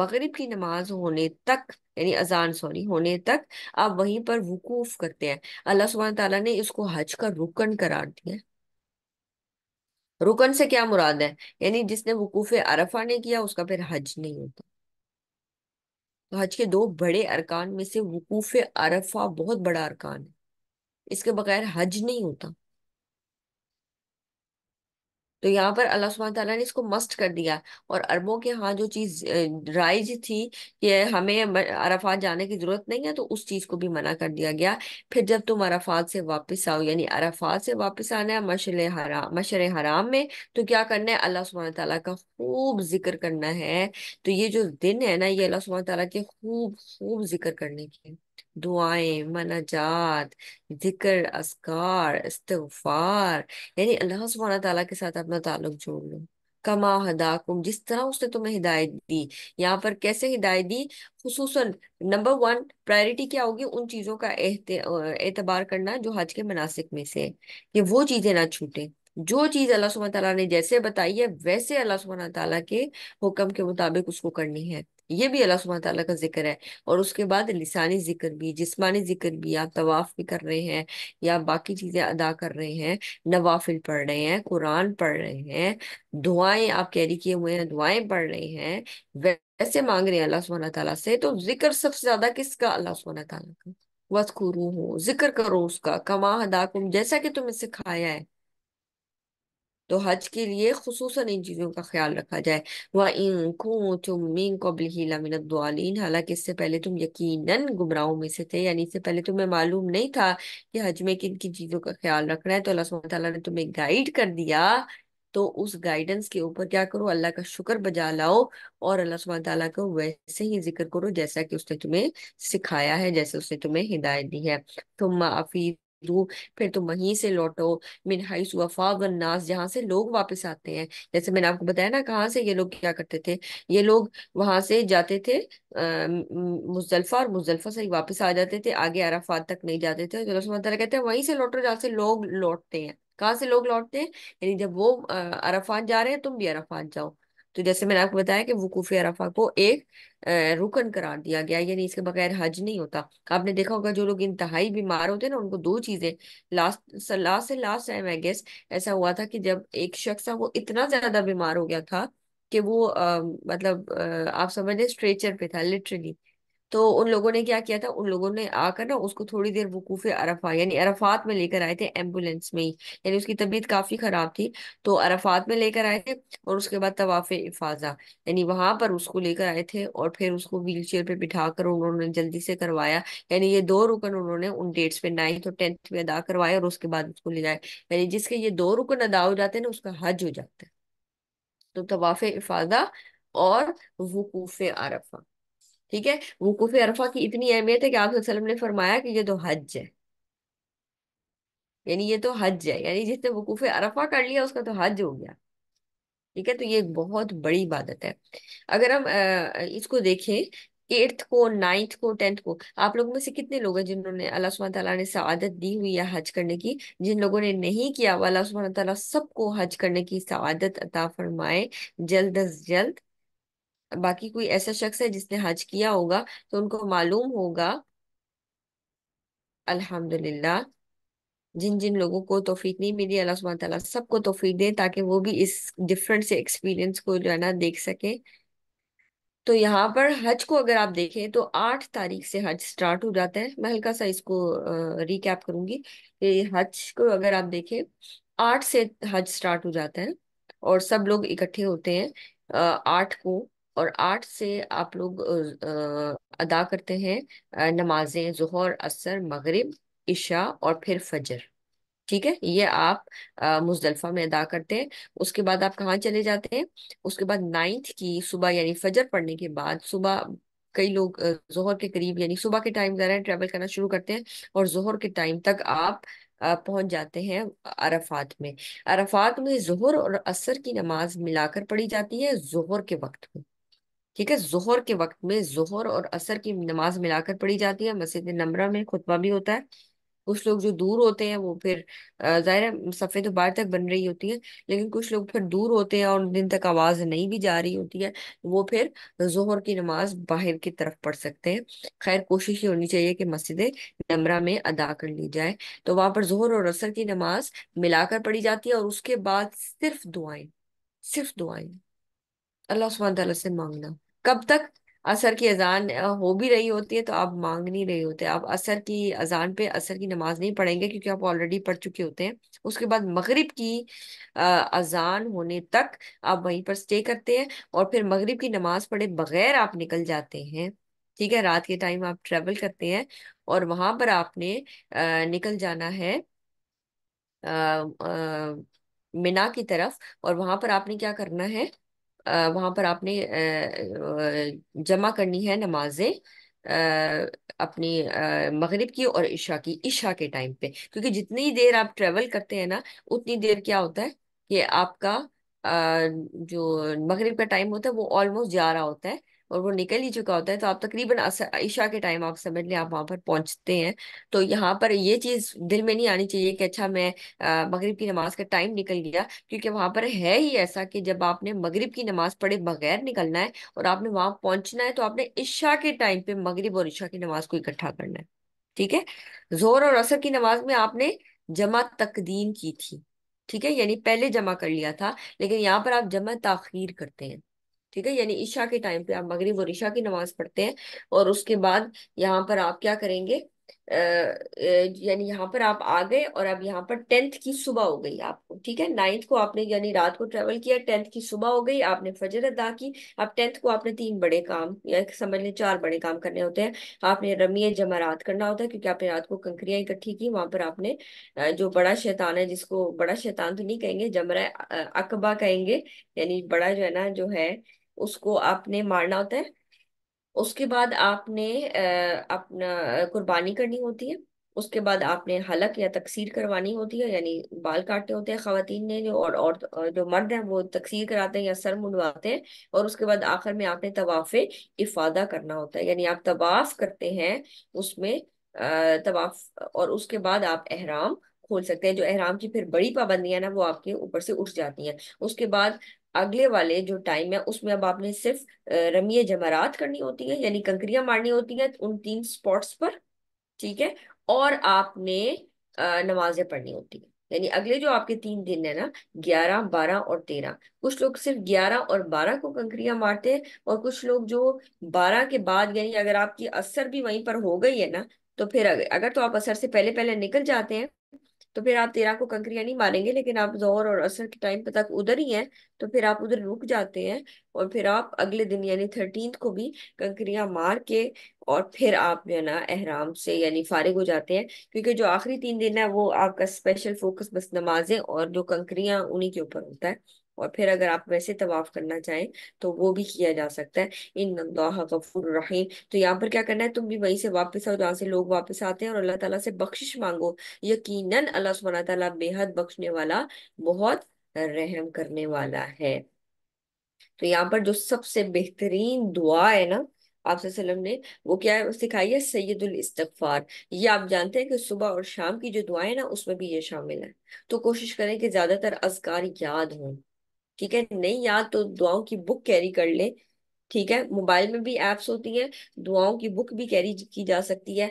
मगरिब की नमाज होने तक यानी अजान सॉरी होने तक आप वहीं पर वकूफ करते हैं अल्लाह सुबह तला ने इसको हज का रुकन करार दिया है रुकन से क्या मुराद है यानी जिसने वकूफ अरफा ने किया उसका फिर हज नहीं होता तो हज के दो बड़े अरकान में से वकूफ अरफा बहुत बड़ा अरकान है इसके बगैर हज नहीं होता तो यहाँ पर अल्लाह सुबह तला ने इसको मस्ट कर दिया और अरबों के यहाँ जो चीज़ राइज थी कि हमें अराफात जाने की ज़रूरत नहीं है तो उस चीज़ को भी मना कर दिया गया फिर जब तुम अराफात से वापस आओ यानी अरफात से वापस आना है मशर हराम मशर हराम में तो क्या करना है अल्लाह सुबह तला का खूब जिक्र करना है तो ये जो दिन है ना ये अल्लाह सुबह तला के खूब खूब जिक्र करने के दुआएं मनाजात जिक्र असकार इस्तगफार यानी अल्लाह सुबहाना तला के साथ अपना ताल्लुक जोड़ लो कमा हदाकुम जिस तरह उसने तुम्हें हिदायत दी यहाँ पर कैसे हिदायत दी खूस नंबर वन प्रायोरिटी क्या होगी उन चीजों का एतबार करना जो हज के मनासिक में से कि वो चीजें ना छूटे जो चीज अल्लाह सुबह तला ने जैसे बताई है वैसे अल्लाह सुबह तला के हुक्म के मुताबिक उसको करनी है ये भी अल्लाह सुबह तला का जिक्र है और उसके बाद लिसानी जिक्र भी जिसमानी जिक्र भी आप तवाफ भी कर रहे हैं या बाकी चीज़ें अदा कर रहे हैं नवाफिल पढ़ रहे हैं कुरान पढ़ रहे हैं दुआएं आप कैरी किए हुए हैं दुआएं पढ़ रहे हैं वैसे मांग रहे हैं अल्लाह सुबह तला से तो जिक्र सबसे ज्यादा किसका अल्लाह सुबह तला का वस्कुरू हो जिक्र करो उसका कमा हदाकुम जैसा कि तुम्हें सिखाया है तो हज के लिए खसूस इन चीज़ों का ख्याल रखा जाए व इनको तुम मीन कबल हीलामिन हालांकि इससे पहले तुम यकीन गुमराहों में से थे यानी इससे पहले तुम्हें मालूम नहीं था कि हज में किन किन चीज़ों का ख्याल रखना है तो अल्लाह सुबह ने तुम्हें गाइड कर दिया तो उस गाइडेंस के ऊपर क्या करो अल्लाह का शुक्र बजा लाओ और अल्लाह सुबह तला को वैसे ही जिक्र करो जैसा कि उसने तुम्हें सिखाया है जैसे उसने तुम्हें हिदायत दी है तुम माफी दू फिर तुम वहीं से लौटो मिन हईस वफा नास जहाँ से लोग वापस आते हैं जैसे मैंने आपको बताया ना कहाँ से ये लोग क्या करते थे ये लोग वहां से जाते थे मुजल्फा और मुजल्फा से वापस आ जाते थे आगे अराफात तक नहीं जाते थे तो कहते हैं वहीं से लौटो जहाँ से लोग लौटते हैं कहाँ से लोग लौटते हैं यानी जब वो अराफात जा रहे हैं तुम भी अराफात जाओ तो जैसे मैंने आपको बताया कि वकूफ अरफा को एक रुकन करार दिया गया यानी इसके बगैर हज नहीं होता आपने देखा होगा जो लोग इंतहाई बीमार होते हैं ना उनको दो चीजें लास्ट लास्ट से लास्ट टाइम आई गेस ऐसा हुआ था कि जब एक शख्स था वो इतना ज्यादा बीमार हो गया था कि वो आ, मतलब आ, आप समझ रहे स्ट्रेचर पे था लिटरली तो उन लोगों ने क्या किया था उन लोगों ने आकर ना उसको थोड़ी देर वकूफ अरफा यानी अरफात में लेकर आए थे एम्बुलेंस में ही यानी उसकी तबीयत काफी खराब थी तो अरफात में लेकर आए थे और उसके बाद तवाफ इफाजा यानी वहां पर उसको लेकर आए थे और फिर उसको व्हील चेयर पे कर उन्होंने जल्दी से करवाया यानी ये दो रुकन उन्होंने उन डेट्स पे नाइन्थ और टेंथ में अदा करवाया और उसके बाद उसको ले जाए यानी जिसके ये दो रुकन अदा हो जाते हैं ना उसका हज हो जाता है तो तवाफ इफाज़ा और वकूफ अरफा ठीक है वकूफ अरफा की इतनी अहमियत है कि आप ने फरमाया कि ये तो हज है यानी ये तो हज है यानी जिसने वकूफ अरफा कर लिया उसका तो हज हो गया ठीक है तो ये एक बहुत बड़ी इबादत है अगर हम इसको देखें एट्थ को नाइन्थ को टेंथ को आप लोगों में से कितने लोग हैं जिन्होंने अल्लाह सुबह तला ने सआदत दी हुई है हज करने की जिन लोगों ने नहीं किया अल्लाह सुबह तला सबको हज करने की सआदत अता फरमाए जल्द अज जल्द बाकी कोई ऐसा शख्स है जिसने हज किया होगा तो उनको मालूम होगा अल्हम्दुलिल्लाह जिन जिन लोगों को तोफीक नहीं मिली अल्लाह सुबहान तआला सबको तोफीक दे ताकि वो भी इस डिफरेंट से एक्सपीरियंस को जो है ना देख सके तो यहाँ पर हज को अगर आप देखें तो आठ तारीख से हज स्टार्ट हो जाता है मैं हल्का सा इसको रिकैप करूंगी ये हज को अगर आप देखें आठ से हज स्टार्ट हो जाता है और सब लोग इकट्ठे होते हैं आठ को और आठ से आप लोग अदा करते हैं नमाजें जहर असर मगरिब इशा और फिर फजर ठीक है ये आप मुजल्फा में अदा करते हैं उसके बाद आप कहाँ चले जाते हैं उसके बाद नाइन्थ की सुबह यानी फजर पढ़ने के बाद सुबह कई लोग जोहर के करीब यानी सुबह के टाइम ज़रा ट्रेवल करना शुरू करते हैं और जोहर के टाइम तक आप पहुंच जाते हैं अरफात में अरफात में जोहर और असर की नमाज मिलाकर पढ़ी जाती है जोहर के वक्त में ठीक है जोहर के वक्त में जोहर और असर की नमाज मिलाकर पढ़ी जाती है मस्जिद नमरा में खुतबा भी होता है कुछ लोग जो दूर होते हैं वो फिर जाहिर है सफ़ेद तो बाहर तक बन रही होती है लेकिन कुछ लोग फिर दूर होते हैं और दिन तक आवाज़ नहीं भी जा रही होती है वो फिर जोहर की नमाज बाहर की तरफ पढ़ सकते हैं खैर कोशिश ये होनी चाहिए कि मस्जिद नमरा में अदा कर ली जाए तो वहाँ पर जोहर और असर की नमाज मिलाकर पढ़ी जाती है और उसके बाद सिर्फ दुआएं सिर्फ दुआएं अल्लाह सुबह से मांगना कब तक असर की अजान हो भी रही होती है तो आप मांग नहीं रहे होते आप असर की अजान पे असर की नमाज नहीं पढ़ेंगे क्योंकि आप ऑलरेडी पढ़ चुके होते हैं उसके बाद मगरिब की अजान होने तक आप वहीं पर स्टे करते हैं और फिर मगरिब की नमाज पढ़े बगैर आप निकल जाते हैं ठीक है रात के टाइम आप ट्रेवल करते हैं और वहां पर आपने आ, निकल जाना है आ, आ, मिना की तरफ और वहां पर आपने क्या करना है वहां पर आपने जमा करनी है नमाजें अपनी मगरिब की और ईशा की ईशा के टाइम पे क्योंकि जितनी देर आप ट्रेवल करते हैं ना उतनी देर क्या होता है कि आपका जो मगरिब का टाइम होता है वो ऑलमोस्ट जा रहा होता है और वो निकल ही चुका होता है तो आप तकरीबन ईशा के टाइम आप समझ लें आप वहां पर पहुंचते हैं तो यहाँ पर ये चीज़ दिल में नहीं आनी चाहिए कि अच्छा मैं मगरिब की नमाज का टाइम निकल गया क्योंकि वहाँ पर है ही ऐसा कि जब आपने मगरिब की नमाज पढ़े बगैर निकलना है और आपने वहां पहुंचना है तो आपने ईशा के टाइम पे मगरिब और ईशा की नमाज को इकट्ठा करना है ठीक है जोर और असर की नमाज में आपने जमा तकदीन की थी ठीक है यानी पहले जमा कर लिया था लेकिन यहाँ पर आप जमा तखीर करते हैं ठीक है यानी ईशा के टाइम पे आप मगरिब और ईशा की नमाज पढ़ते हैं और उसके बाद यहाँ पर आप क्या करेंगे यानी यहाँ पर आप आ गए और अब यहाँ पर टेंथ की सुबह हो गई आपको ठीक है नाइन्थ को आपने यानी रात को ट्रेवल किया टेंथ की सुबह हो गई आपने फजर अदा की अब टेंथ को आपने तीन बड़े काम या समझ लें चार बड़े काम करने होते हैं आपने रमी जमारात करना होता है क्योंकि आपने रात को कंकरियां इकट्ठी की वहां पर आपने जो बड़ा शैतान है जिसको बड़ा शैतान तो नहीं कहेंगे जमरा अकबा कहेंगे यानी बड़ा जो है ना जो है उसको आपने मारना होता है उसके बाद आपने अपना कुर्बानी करनी होती है उसके बाद आपने हलक या तकसीर करवानी होती है यानी बाल काटने होते हैं खातन ने जो और, और जो मर्द हैं वो तकसीर कराते हैं या सर मुंडवाते हैं और उसके बाद आखिर में आपने तवाफ़ इफादा करना होता है यानी आप तवाफ़ करते हैं उसमें तवाफ और उसके बाद आप एहराम खोल सकते हैं जो एहराम की फिर बड़ी पाबंदियां ना वो आपके ऊपर से उठ जाती हैं उसके बाद अगले वाले जो टाइम है उसमें अब आपने सिर्फ रमीय जमारात करनी होती है यानी कंकरियां मारनी होती हैं उन तीन स्पॉट्स पर ठीक है और आपने नमाजें पढ़नी होती है यानी अगले जो आपके तीन दिन है ना ग्यारह बारह और तेरह कुछ लोग सिर्फ ग्यारह और बारह को कंकरियां मारते हैं और कुछ लोग जो बारह के बाद यानी अगर आपकी असर भी वहीं पर हो गई है ना तो फिर अगर तो आप असर से पहले पहले निकल जाते हैं तो फिर आप तेरह को कंकरियां नहीं मारेंगे लेकिन आप जोहर और असर के टाइम तक उधर ही हैं तो फिर आप उधर रुक जाते हैं और फिर आप अगले दिन यानी थर्टीन को भी कंकरियां मार के और फिर आप जो है ना एहराम से यानी फारिग हो जाते हैं क्योंकि जो आखिरी तीन दिन है वो आपका स्पेशल फोकस बस नमाजें और जो कंकरियां उन्हीं के ऊपर होता है और फिर अगर आप वैसे तवाफ करना चाहें तो वो भी किया जा सकता है इन अल्लाह गफूर रहीम तो यहाँ पर क्या करना है तुम भी वहीं से वापस आओ जहाँ से लोग वापस आते हैं और अल्लाह तला से बख्शिश मांगो यकीन अल्लाह सुबहाना तला बेहद बख्शने वाला बहुत रहम करने वाला है तो यहाँ पर जो सबसे बेहतरीन दुआ है ना आप ने वो क्या सिखाई है सैदुल इस्तफार ये आप जानते हैं कि सुबह और शाम की जो दुआएं ना उसमें भी ये शामिल है तो कोशिश करें कि ज्यादातर अजगार याद हों ठीक है नहीं याद तो दुआओं की बुक कैरी कर ले ठीक है मोबाइल में भी एप्स होती हैं दुआओं की बुक भी कैरी की जा सकती है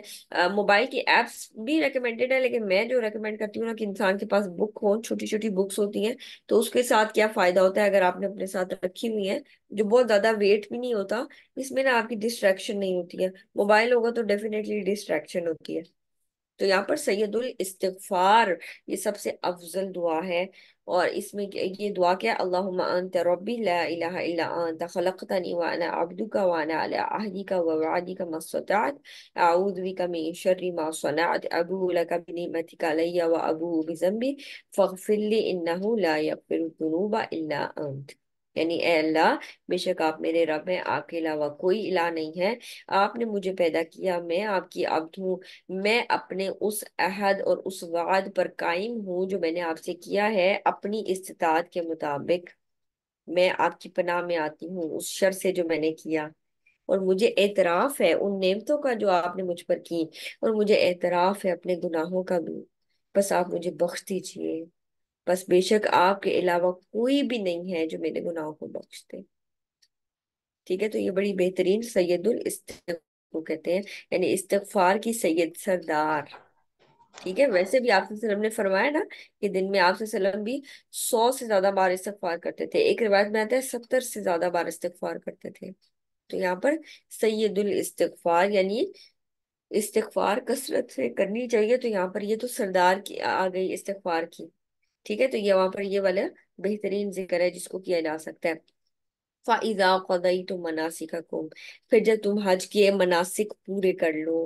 मोबाइल की एप्स भी रिकमेंडेड है लेकिन मैं जो रिकमेंड करती हूँ ना कि इंसान के पास बुक हो छोटी छोटी बुक्स होती हैं तो उसके साथ क्या फ़ायदा होता है अगर आपने अपने साथ रखी हुई है जो बहुत ज़्यादा वेट भी नहीं होता इसमें ना आपकी डिस्ट्रैक्शन नहीं होती है मोबाइल होगा तो डेफिनेटली डिस्ट्रैक्शन होती है तो यहाँ पर सैदुल इस्तफार ये सबसे अफजल दुआ है और इसमें ये दुआ क्या अल्लाह अंत रबी ला यकबिर इल्ला अंत यानी ए अल्लाह बेशक आप मेरे रब हैं आपके अलावा कोई इला नहीं है आपने मुझे पैदा किया मैं आपकी अब्द हूँ मैं अपने उस अहद और उस वाद पर कायम हूँ जो मैंने आपसे किया है अपनी इस्तात के मुताबिक मैं आपकी पनाह में आती हूँ उस शर से जो मैंने किया और मुझे एतराफ़ है उन नेमतों का जो आपने मुझ पर की और मुझे एतराफ़ है अपने गुनाहों का भी बस आप मुझे बख्श दीजिए बस बेशक आपके अलावा कोई भी नहीं है जो मेरे गुनाहों को बख्श दे ठीक है तो ये बड़ी बेहतरीन सैयदुल को कहते हैं यानी इस्तफार की सैयद सरदार ठीक है वैसे भी आपसे सलम ने फरमाया ना कि दिन में आपसे सलम भी सौ से ज्यादा बार इस्तफार करते थे एक रिवायत में आता है सत्तर से ज्यादा बार इस्तफार करते थे तो यहाँ पर सैयदुल इस्तफार यानी इस्तफार कसरत से करनी चाहिए तो यहाँ पर ये तो सरदार की आ गई इस्तफार की ठीक है तो ये वहां पर ये वाला बेहतरीन जिक्र है जिसको किया जा सकता है फाइजा कदई तो मनासिक कुम फिर जब तुम हज के मनासिक पूरे कर लो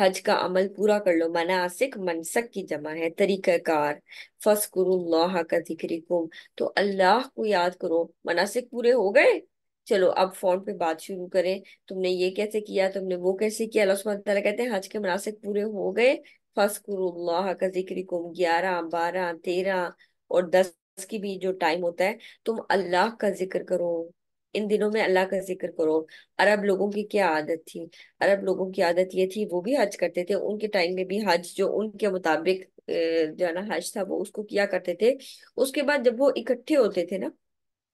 हज का अमल पूरा कर लो मनासिक मनसक की जमा है तरीक़ाकार फसकुरुल्लाह का जिक्रिकुम तो अल्लाह को याद करो मनासिक पूरे हो गए चलो अब फोन पे बात शुरू करें तुमने ये कैसे किया तुमने वो कैसे किया अल्लाह सुबह कहते हैं हज के मनासिक पूरे हो गए फसकुरुल्लाह का जिक्र कुम ग्यारह बारह तेरह और दस की भी जो टाइम होता है तुम अल्लाह का जिक्र करो इन दिनों में अल्लाह का जिक्र करो अरब लोगों की क्या आदत थी अरब लोगों की आदत ये थी वो भी हज करते थे उनके टाइम में भी हज जो उनके मुताबिक जो है ना हज था वो उसको किया करते थे उसके बाद जब वो इकट्ठे होते थे ना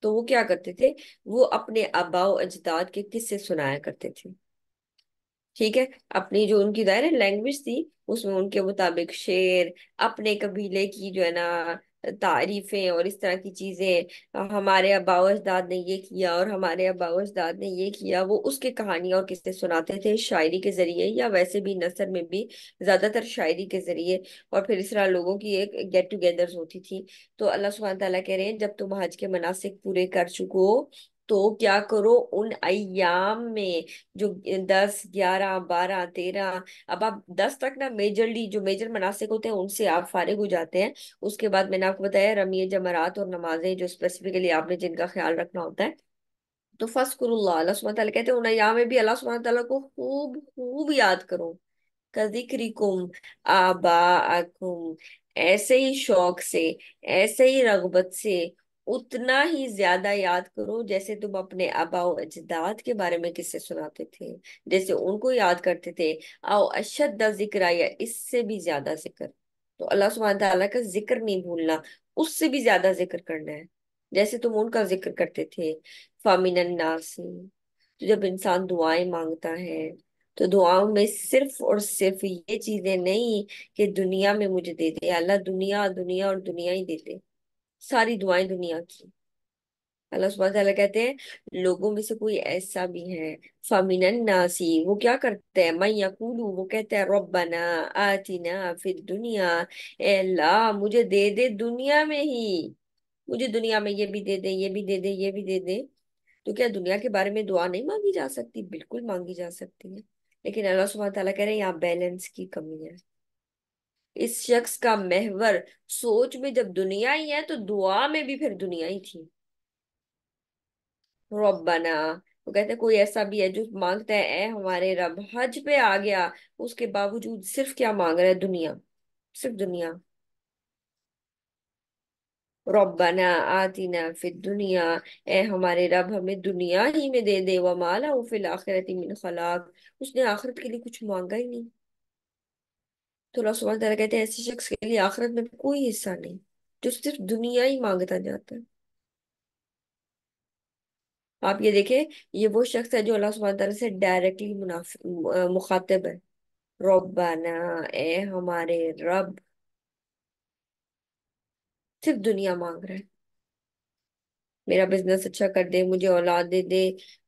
तो वो क्या करते थे वो अपने अबाव अजदाद के किस्से सुनाया करते थे ठीक है अपनी जो उनकी दायरे लैंग्वेज थी उसमें उनके मुताबिक शेर अपने कबीले की जो है ना तारीफें और इस तरह की चीजें हमारे अबाव अजदाद ने ये किया और हमारे अबाव अजदाद ने ये किया वो उसके कहानियां और किस्से सुनाते थे शायरी के जरिए या वैसे भी नसर में भी ज्यादातर शायरी के जरिए और फिर इस तरह लोगों की एक गेट टुगेदर्स होती थी तो अल्लाह सुबह तला कह रहे हैं जब तुम हज के मनासिक पूरे कर चुको तो क्या करो उन अयाम में जो दस ग्यारह बारह तेरह अब आप दस तक ना मेजरली जो मेजर मनासिक होते हैं उनसे आप फारिग हो जाते हैं उसके बाद मैंने आपको बताया रमी जमरात और नमाजें जो स्पेसिफिकली आपने जिनका ख्याल रखना होता है तो फर्स्ट अल्लाह सुबह कहते हैं उन अयाम में भी अल्लाह सुबह तला को खूब खूब याद करो कदिक्रिकुम आबा ऐसे ही शौक से ऐसे ही रगबत से उतना ही ज्यादा याद करो जैसे तुम अपने अबाओ अजदाद के बारे में किससे सुनाते थे जैसे उनको याद करते थे आओ अशद जिक्र आया इससे भी ज्यादा जिक्र तो अल्लाह सुबह तला का जिक्र नहीं भूलना उससे भी ज्यादा जिक्र करना है जैसे तुम उनका जिक्र करते थे फामिन नासी तो जब इंसान दुआएं मांगता है तो दुआओं में सिर्फ और सिर्फ ये चीजें नहीं कि दुनिया में मुझे दे दे अल्लाह दुनिया दुनिया और दुनिया ही दे दे सारी दुआएं दुनिया की अल्लाह सुबह कहते हैं लोगों में से कोई ऐसा भी है फमिन नासी वो क्या करते हैं मैं यकूलू वो कहते हैं आती आतिना फिर दुनिया अल्लाह मुझे दे दे दुनिया में ही मुझे दुनिया में ये भी दे दे ये भी दे दे ये भी दे दे तो क्या दुनिया के बारे में दुआ नहीं मांगी जा सकती बिल्कुल मांगी जा सकती है लेकिन अल्लाह सुबह कह रहे हैं यहाँ बैलेंस की कमी है इस शख्स का महवर सोच में जब दुनिया ही है तो दुआ में भी फिर दुनिया ही थी रब्बाना वो कहते हैं कोई ऐसा भी है जो मांगता है ए हमारे रब हज पे आ गया उसके बावजूद सिर्फ क्या मांग रहा है दुनिया सिर्फ दुनिया आती ना फिर दुनिया ए हमारे रब हमें दुनिया ही में दे दे वो फिर आखिरत मिन खलाक उसने आखिरत के लिए कुछ मांगा ही नहीं तो अल्लाह सुबह तला कहते हैं ऐसे शख्स के लिए आखिरत में कोई हिस्सा नहीं जो सिर्फ दुनिया ही मांगता जाता है आप ये देखें ये वो शख्स है जो अल्लाह सुबह तला से डायरेक्टली मुनाफ मुखातिब है रब्बाना ए हमारे रब सिर्फ दुनिया मांग रहा है मेरा बिजनेस अच्छा कर दे मुझे औलाद दे दे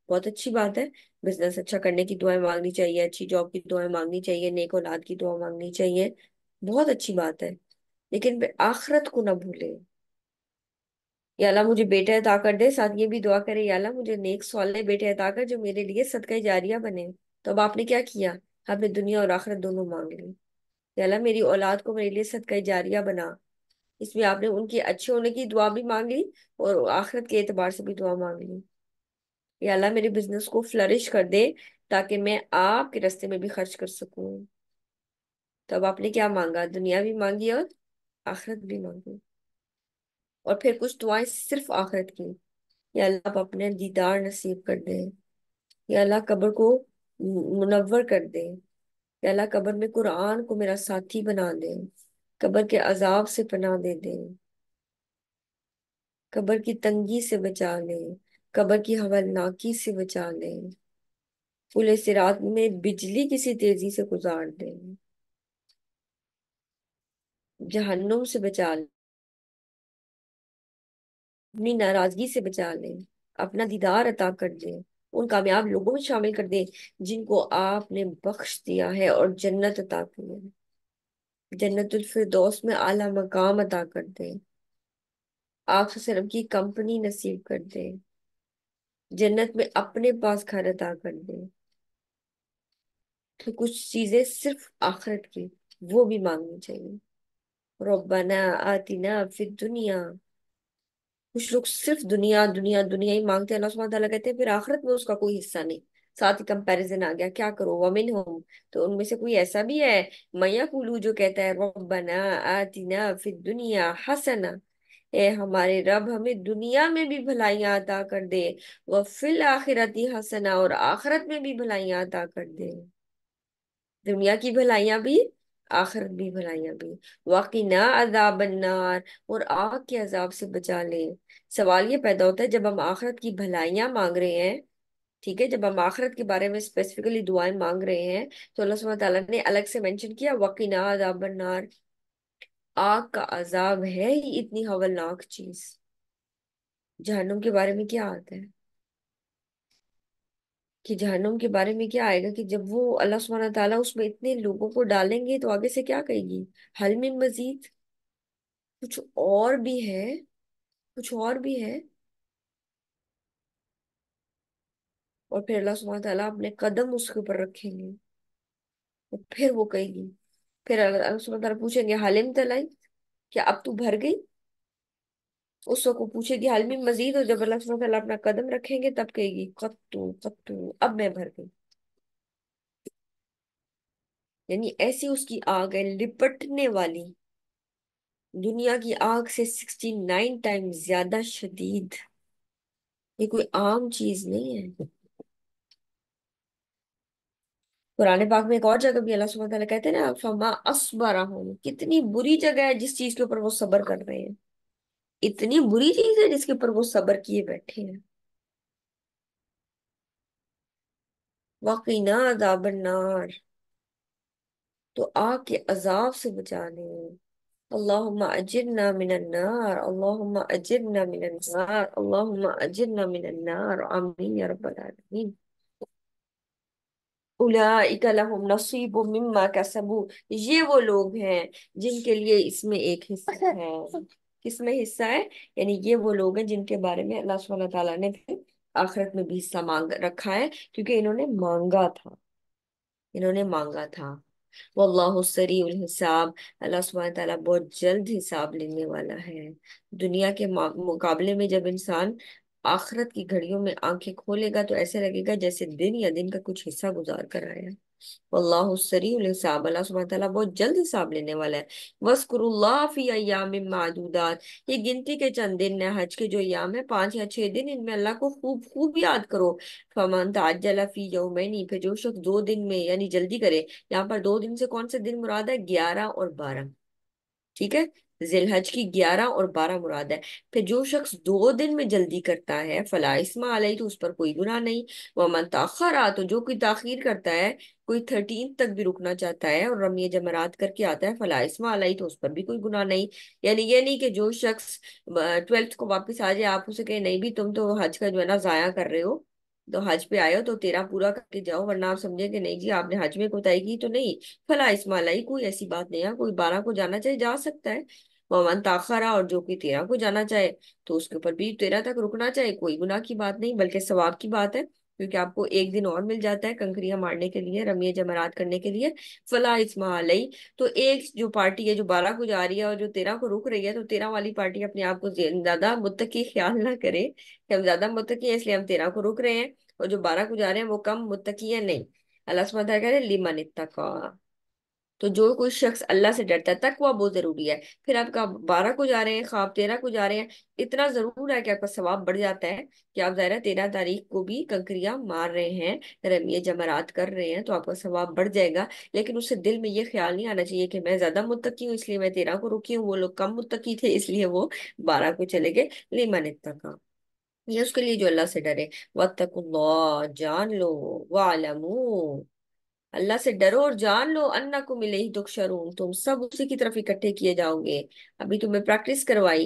बहुत अच्छी बात है बिजनेस अच्छा करने की दुआएं मांगनी चाहिए अच्छी जॉब की दुआएं मांगनी चाहिए नेक औलाद की दुआ मांगनी चाहिए बहुत अच्छी बात है लेकिन आखरत को ना भूले याला मुझे बेटे अदा कर दे साथ ये भी दुआ करे याला मुझे नेक सौले बेटे अदा कर जो मेरे लिए सदका जारिया बने तो अब आपने क्या किया आपने दुनिया और आखरत दोनों मांग ली याला मेरी औलाद को मेरे लिए सदका जारिया बना इसमें आपने उनके अच्छे होने की दुआ भी मांग ली और आखरत के एतबार से भी दुआ मांग ली ये अल्लाह मेरे बिजनेस को फ्लरिश कर दे ताकि मैं आपके रस्ते में भी खर्च कर सकूं तब तो आपने क्या मांगा दुनिया भी मांगी और आखिरत भी मांगी और फिर कुछ दुआएं सिर्फ आखिरत की या अल्लाह आप अपने दीदार नसीब कर दे या अल्लाह कब्र को मुनवर कर दे या अल्लाह कब्र में कुरान को मेरा साथी बना दे कब्र के अजाब से पना दे दे कब्र की तंगी से बचा ले कबर की हवा नाकी से बचा ले पुल सिरात में बिजली किसी तेजी से गुजार दे जहन्नुम से बचा ले अपनी नाराजगी से बचा ले अपना दीदार अता कर दे उन कामयाब लोगों में शामिल कर दे जिनको आपने बख्श दिया है और जन्नत अता की है जन्नतफरदौस में आला मकाम अता कर दे आप सलम की कंपनी नसीब कर दे जन्नत में अपने पास खाना ता कर दे तो कुछ चीजें सिर्फ आखिरत की वो भी मांगनी चाहिए आती ना फिर दुनिया कुछ लोग सिर्फ दुनिया दुनिया दुनिया ही मांगते हैं अल्लाह कहते हैं फिर आखिरत में उसका कोई हिस्सा नहीं साथ ही कंपैरिजन आ गया क्या करो वमिन होम तो उनमें से कोई ऐसा भी है मैया कुलू जो कहता है आती ना फिर दुनिया हसना ए हमारे रब हमें दुनिया में भी भलाइयाँ अदा कर दे व फिल आखिरती हसना और आखरत में भी भलाइयाँ अदा कर दे दुनिया की भलाइयाँ भी आखरत भी भलाइयाँ भी वाकई ना अजाब बनार और आग के अजाब से बचा ले सवाल ये पैदा होता है जब हम आखरत की भलाइयाँ मांग रहे हैं ठीक है जब हम आखरत के बारे में स्पेसिफिकली दुआएं मांग रहे हैं तो अल्लाह सुबह ने अलग से मेंशन किया वकीना बनार आग का अजाब है ये इतनी हवलनाक चीज जहनुम के बारे में क्या आता है कि जहनुम के बारे में क्या आएगा कि जब वो अल्लाह सुबहाना ताला उसमें इतने लोगों को डालेंगे तो आगे से क्या कहेगी हल में मजीद कुछ और भी है कुछ और भी है और फिर अल्लाह सुबहाना ताला अपने कदम उसके ऊपर रखेंगे और फिर वो कहेगी फिर अल्लाह मतलब पूछेंगे हालिम तलाई क्या अब तू भर गई उस वक्त वो पूछेगी हालमी मजीद और जब अल्लाह अपना कदम रखेंगे तब कहेगी कत्तू कत्तू अब मैं भर गई यानी ऐसी उसकी आग है लिपटने वाली दुनिया की आग से सिक्सटी नाइन टाइम ज्यादा शदीद ये कोई आम चीज नहीं है पुराने पाक में एक और जगह भी अल्लाह सुबह कहते हैं ना फमा असबरा हूँ कितनी बुरी जगह है जिस चीज के ऊपर वो सबर कर रहे हैं इतनी बुरी चीज है जिसके ऊपर वो सबर किए बैठे हैं वाकईना दाबनार तो आग के अजाब से बचा ले अल्लाह अजिरना मिनन्नार अजिर अजिरना मिनन्नार अल्लाह ना मिनन्नार आमीन या रब्बल आलमीन उलाइकलहुम नसीब मिम्मा कसबू ये वो लोग हैं जिनके लिए इसमें एक हिस्सा है किसमें हिस्सा है यानी ये वो लोग हैं जिनके बारे में अल्लाह सुबह तला ने फिर आखिरत में भी हिस्सा मांग रखा है क्योंकि इन्होंने मांगा था इन्होंने मांगा था वल्लाह सरीउल हिसाब अल्लाह सुबह तला बहुत जल्द हिसाब लेने वाला है दुनिया के मुकाबले में जब इंसान आखरत की घड़ियों में आंखें खोलेगा तो ऐसे लगेगा जैसे दिन या दिन का कुछ हिस्सा गुजार कर आया है अल्लाह बहुत जल्द हिसाब लेने वाला है वस्कुरुल्लाह मादूदात ये गिनती के चंद दिन है हज के जो याम है पांच या छह दिन इनमें अल्लाह को खूब खूब याद करो फमान ताजला फी यौमैनी फिर जो शख्स दो दिन में यानी जल्दी करे यहाँ पर दो दिन से कौन से दिन मुराद है ग्यारह और बारह ठीक है जिलहज की ग्यारह और बारह मुराद है फिर जो शख्स दो दिन में जल्दी करता है फला इसमा आलही तो उस पर कोई गुना नहीं वमन आ तो जो कोई तखिर करता है कोई थर्टीन तक भी रुकना चाहता है और रमी जमरात करके आता है फला इसमा आलही तो उस पर भी कोई गुना नहीं यानी ये नहीं कि जो शख्स ट्वेल्थ को वापस आ जाए आप उसे कहे नहीं भी तुम तो हज का जो है ना जया कर रहे हो तो हज पे आयो तो तेरा पूरा करके जाओ वरना आप समझे कि नहीं जी आपने हज में कोताई की तो नहीं फला लाई कोई ऐसी बात नहीं है कोई बारह को जाना चाहिए जा सकता है मोहम्मद ताखरा और जो कोई तेरह को जाना चाहे तो उसके ऊपर भी तेरह तक रुकना चाहे कोई गुना की बात नहीं बल्कि सवाब की बात है क्योंकि आपको एक दिन और मिल जाता है कंकरियां मारने के लिए रमिया जमरात करने के लिए फला इसमा तो एक जो पार्टी है जो बारह को जा रही है और जो तेरह को रुक रही है तो तेरह वाली पार्टी अपने आप को ज्यादा मुतकी ख्याल ना करे कि हम ज्यादा मुतकी है इसलिए हम तेरह को रुक रहे हैं और जो बारह को जा रहे हैं वो कम मुतकी है नहीं अल्लाह सुबह कह रहे लिमन इतका तो जो कोई शख्स अल्लाह से डरता है तकवा बहुत ज़रूरी है फिर आपका बारह को जा रहे हैं ख्वाब तेरह को जा रहे हैं इतना ज़रूर है कि आपका सवाब बढ़ जाता है कि आप जहरा तेरह तारीख को भी कंकरिया मार रहे हैं रमिया जमरात कर रहे हैं तो आपका सवाब बढ़ जाएगा लेकिन उससे दिल में ये ख्याल नहीं आना चाहिए कि मैं ज़्यादा मुतकी हूँ इसलिए मैं तेरह को रुकी हूँ वो लोग कम मुतकी थे इसलिए वो बारह को चले गए लेमान तक ये उसके लिए जो अल्लाह से डरे वक्त जान लो वालमू अल्लाह से डरो और जान लो अन्ना को मिले ही दुख शरूम तुम सब उसी की तरफ इकट्ठे किए जाओगे अभी तुम्हें प्रैक्टिस करवाई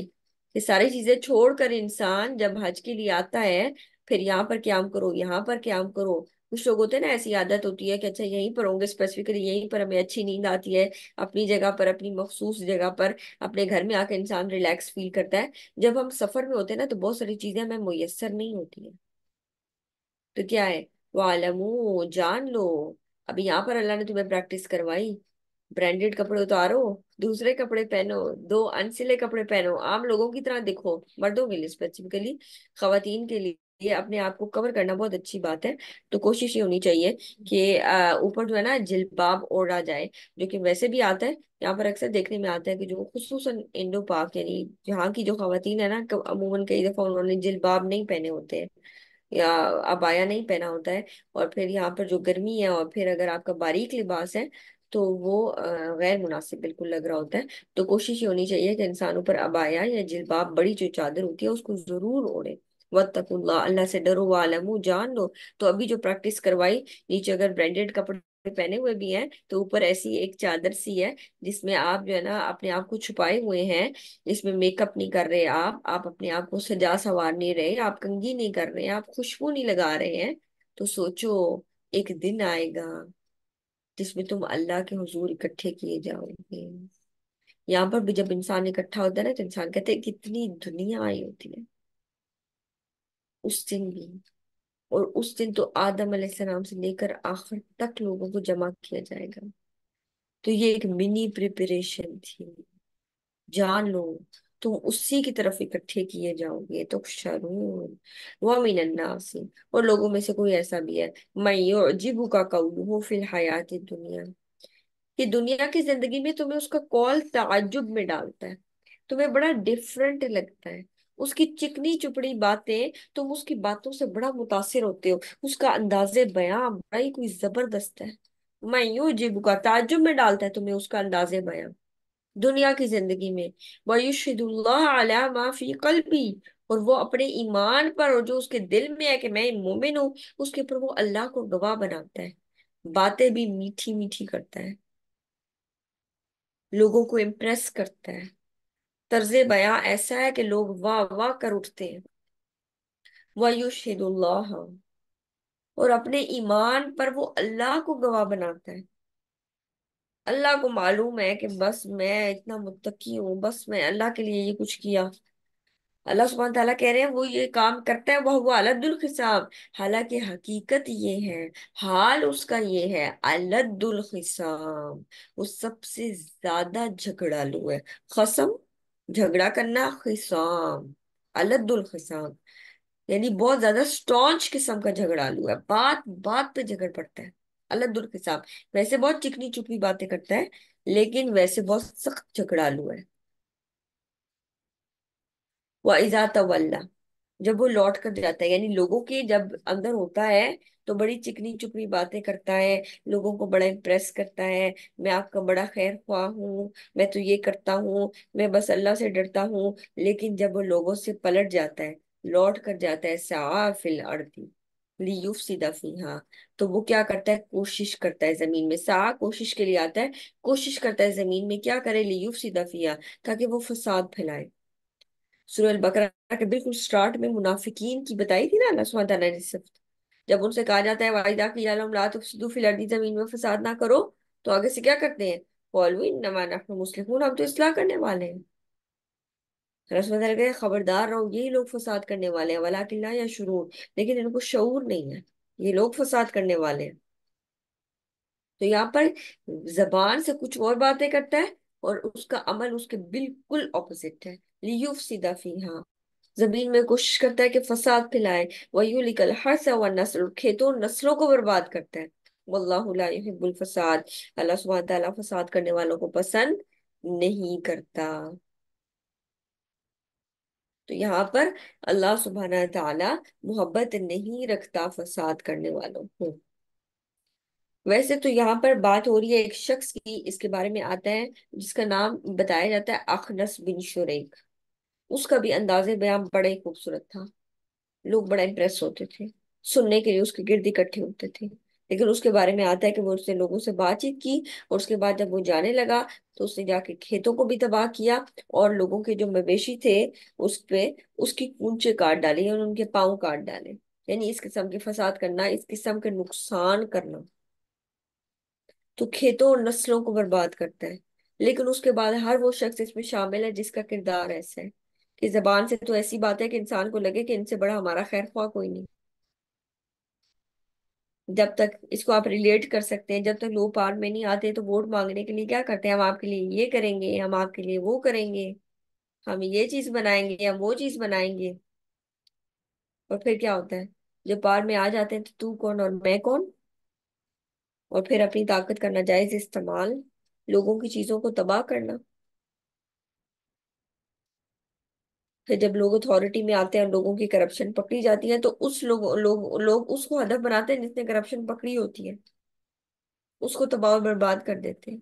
ये सारी चीजें छोड़कर इंसान जब हज के लिए आता है फिर यहाँ पर क्याम करो यहाँ पर क्याम करो कुछ लोग होते हैं ना ऐसी आदत होती है कि अच्छा यहीं पर होंगे स्पेसिफिकली यहीं पर हमें अच्छी नींद आती है अपनी जगह पर अपनी मखसूस जगह पर अपने घर में आकर इंसान रिलैक्स फील करता है जब हम सफर में होते हैं ना तो बहुत सारी चीजें हमें मुयसर नहीं होती है तो क्या है वालमू जान लो अभी यहाँ पर अल्लाह ने तुम्हें प्रैक्टिस करवाई ब्रांडेड कपड़े उतारो दूसरे कपड़े पहनो दो अनसिले कपड़े पहनो आम लोगों की तरह दिखो मर्दों के लिए स्पेसिफिकली खातन के लिए ये अपने आप को कवर करना बहुत अच्छी बात है तो कोशिश ये होनी चाहिए कि ऊपर जो है ना जिलबाब ओढ़ा जाए जो कि वैसे भी आता है यहाँ पर अक्सर देखने में आता है कि जो खसूस इंडो पाक यानी यहाँ की जो खातन है ना अमूमन कई दफा उन्होंने जिलबाब नहीं पहने होते हैं या अबाया नहीं पहना होता है और फिर यहाँ पर जो गर्मी है और फिर अगर आपका बारीक लिबास है तो वो गैर मुनासिब बिल्कुल लग रहा होता है तो कोशिश ये होनी चाहिए कि इंसानों पर अबाया या जिलबाब बड़ी जो चादर होती है उसको ज़रूर ओढ़े वत्तकुल्ला अल्लाह से डरो वालमू जान लो तो अभी जो प्रैक्टिस करवाई नीचे अगर ब्रांडेड कपड़े पहने हुए भी हैं तो ऊपर ऐसी एक चादर सी है जिसमें आप जो है ना अपने आप को छुपाए हुए हैं इसमें मेकअप नहीं कर रहे आप आप अपने आप को सजा सवार नहीं रहे आप कंगी नहीं कर रहे आप खुशबू नहीं लगा रहे हैं तो सोचो एक दिन आएगा जिसमें तुम अल्लाह के हुजूर इकट्ठे किए जाओगे यहाँ पर भी जब इंसान इकट्ठा होता है ना तो इंसान कहते हैं कितनी दुनिया आई होती है उस दिन भी और उस दिन तो आदम सलाम से लेकर आखिर तक लोगों को जमा किया जाएगा तो ये एक मिनी प्रिपरेशन थी जान लो तुम उसी की तरफ इकट्ठे किए जाओगे तो शरूर व मिनन्नासी और लोगों में से कोई ऐसा भी है मैं जिबू का कौल हो फिर हयात दुनिया कि दुनिया की जिंदगी में तुम्हें उसका कॉल ताजुब में डालता है तुम्हें बड़ा डिफरेंट लगता है उसकी चिकनी चुपड़ी बातें तुम उसकी बातों से बड़ा मुतासिर होते हो उसका अंदाजे बयां बड़ा ही कोई जबरदस्त है मैं यू जीब का ताजुब में डालता है तुम्हें उसका अंदाजे बयां दुनिया की जिंदगी में कल भी और वो अपने ईमान पर और जो उसके दिल में है कि मैं मोमिन हूँ उसके ऊपर वो अल्लाह को गवाह बनाता है बातें भी मीठी मीठी करता है लोगों को इम्प्रेस करता है तर्ज बया ऐसा है कि लोग वाह वाह कर उठते हैं वयुशदुल्लाह और अपने ईमान पर वो अल्लाह को गवाह बनाता है अल्लाह को मालूम है कि बस मैं इतना मुतकी हूँ बस मैं अल्लाह के लिए ये कुछ किया अल्लाह सुबह तला कह रहे हैं वो ये काम करता है वह हुआ अलदुल हालांकि हकीकत ये है हाल उसका ये है अलदुल वो सबसे ज्यादा झगड़ालू है खसम झगड़ा करना खिसाम अलदुल खिसाम यानी बहुत ज्यादा स्टॉन्च किस्म का लू है बात बात पे झगड़ पड़ता है अलदुल खिसाम वैसे बहुत चिकनी चुपनी बातें करता है लेकिन वैसे बहुत सख्त झगड़ा लू है वह इजात वल्ला जब वो लौट कर जाता है यानी लोगों के जब अंदर होता है तो बड़ी चिकनी चुपड़ी बातें करता है लोगों को बड़ा इम्प्रेस करता है मैं आपका बड़ा खैर ख्वाह हूँ मैं तो ये करता हूँ मैं बस अल्लाह से डरता हूँ लेकिन जब वो लोगों से पलट जाता है लौट कर जाता है साफिल अर्दी लियुफ हाँ, तो वो क्या करता है कोशिश करता है जमीन में सा कोशिश के लिए आता है कोशिश करता है जमीन में क्या करे लियुफ सीधा फीहा ताकि वो फसाद फैलाए सुरल बकरा के बिल्कुल स्टार्ट में मुनाफिकीन की बताई थी ना अल्लाह सुबह ने जब उनसे कहा जाता है वाहिदा की जमीन में फसाद ना करो तो आगे से क्या करते हैं कौलवीन नमाना मुस्लिम हम तो इसलाह करने वाले हैं गए खबरदार रहो यही लोग फसाद करने वाले हैं वाला किला या शुरू लेकिन इनको शूर नहीं है ये लोग फसाद करने वाले हैं तो यहाँ पर जबान से कुछ और बातें करता है और उसका अमल उसके बिल्कुल ऑपोजिट है लियुफ सीधा फी हाँ जमीन में कोशिश करता है कि फसाद फैलाए वयूलिकल हर्सा व नस्ल खेतों नस्लों को बर्बाद करता है वल्लाबुल फसाद अल्लाह सुबह फसाद करने वालों को पसंद नहीं करता तो यहाँ पर अल्लाह सुबहाना तला मोहब्बत नहीं रखता फसाद करने वालों को वैसे तो यहाँ पर बात हो रही है एक शख्स की इसके बारे में आता है जिसका नाम बताया जाता है अखनस बिन शुरेख उसका भी अंदाजे बयान बड़ा ही खूबसूरत था लोग बड़ा इंप्रेस होते थे सुनने के लिए उसके गिर्द इकट्ठे होते थे लेकिन उसके बारे में आता है कि वो उसने लोगों से बातचीत की और उसके बाद जब वो जाने लगा तो उसने जाके खेतों को भी तबाह किया और लोगों के जो मवेशी थे उस पे उसकी ऊंचे काट डाले और उनके पाँव काट डाले यानी इस किस्म के फसाद करना इस किस्म के नुकसान करना तो खेतों और नस्लों को बर्बाद करता है लेकिन उसके बाद हर वो शख्स इसमें शामिल है जिसका किरदार ऐसा है कि जबान से तो ऐसी बात है कि इंसान को लगे कि इनसे बड़ा हमारा खैर ख्वाह कोई नहीं जब तक इसको आप रिलेट कर सकते हैं जब तक लोग पार में नहीं आते तो वोट मांगने के लिए क्या करते हैं हम आपके लिए ये करेंगे हम आपके लिए वो करेंगे हम ये चीज बनाएंगे हम वो चीज बनाएंगे और फिर क्या होता है जब पार में आ जाते हैं तो तू कौन और मैं कौन और फिर अपनी ताकत का नाजायज इस्तेमाल लोगों की चीजों को तबाह करना फिर जब लोग अथॉरिटी में आते हैं लोगों की करप्शन पकड़ी जाती है तो उस लोग लो, लो, उसको हदफ बनाते हैं जिसने करप्शन पकड़ी होती है उसको तबाह बर्बाद कर देते हैं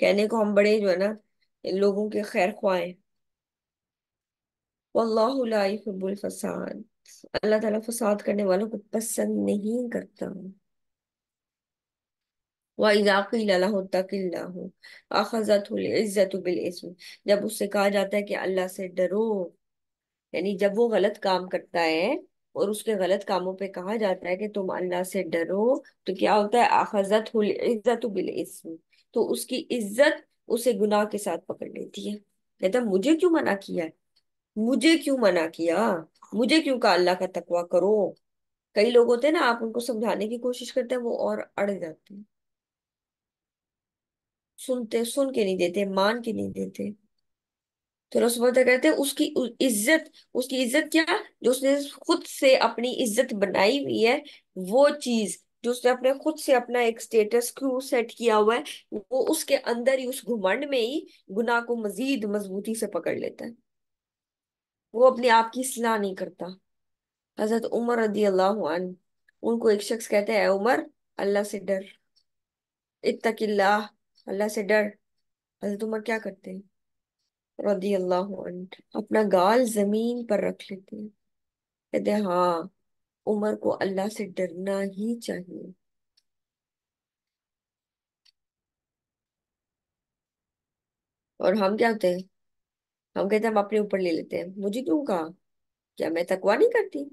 कहने को हम बड़े जो है ना लोगों के खैर ख्वाह वल्लाबुल फसाद अल्लाह ताला फसाद करने वालों को पसंद नहीं करता वज़ाक़ील्लाह अखजत इज़्ज़त जब उससे कहा जाता है कि अल्लाह से डरो यानी जब वो गलत काम करता है और उसके गलत कामों पे कहा जाता है कि तुम अल्लाह से डरो तो क्या होता है अखजत इज़्ज़त बिलइस्म तो उसकी इज्जत उसे गुनाह के साथ पकड़ लेती है कहता मुझे क्यों मना किया है मुझे क्यों मना किया मुझे क्यों कहा अल्लाह का तकवा करो कई लोग होते हैं ना आप उनको समझाने की कोशिश करते हैं वो और अड़ जाते हैं सुनते सुन के नहीं देते मान के नहीं देते तो रसोबदा कहते हैं उसकी इज्जत उसकी इज्जत क्या जो उसने खुद से अपनी इज्जत बनाई हुई है वो चीज जो उसने अपने खुद से अपना एक स्टेटस क्यू सेट किया हुआ है वो उसके अंदर ही उस घुमंड में ही गुनाह को मजीद मजबूती से पकड़ लेता है वो अपने आप की सलाह नहीं करता हजरत उमर रदी अल्लाह उनको एक शख्स कहते हैं उमर अल्लाह से डर इतकिल्लाह अल्लाह से डर हजरत तो उमर क्या करते रदी अल्लाह अपना गाल जमीन पर रख लेते हैं कहते हाँ उमर को अल्लाह से डरना ही चाहिए और हम क्या होते हैं हम कहते हैं हम अपने ऊपर ले लेते हैं मुझे क्यों कहा क्या मैं तकवा नहीं करती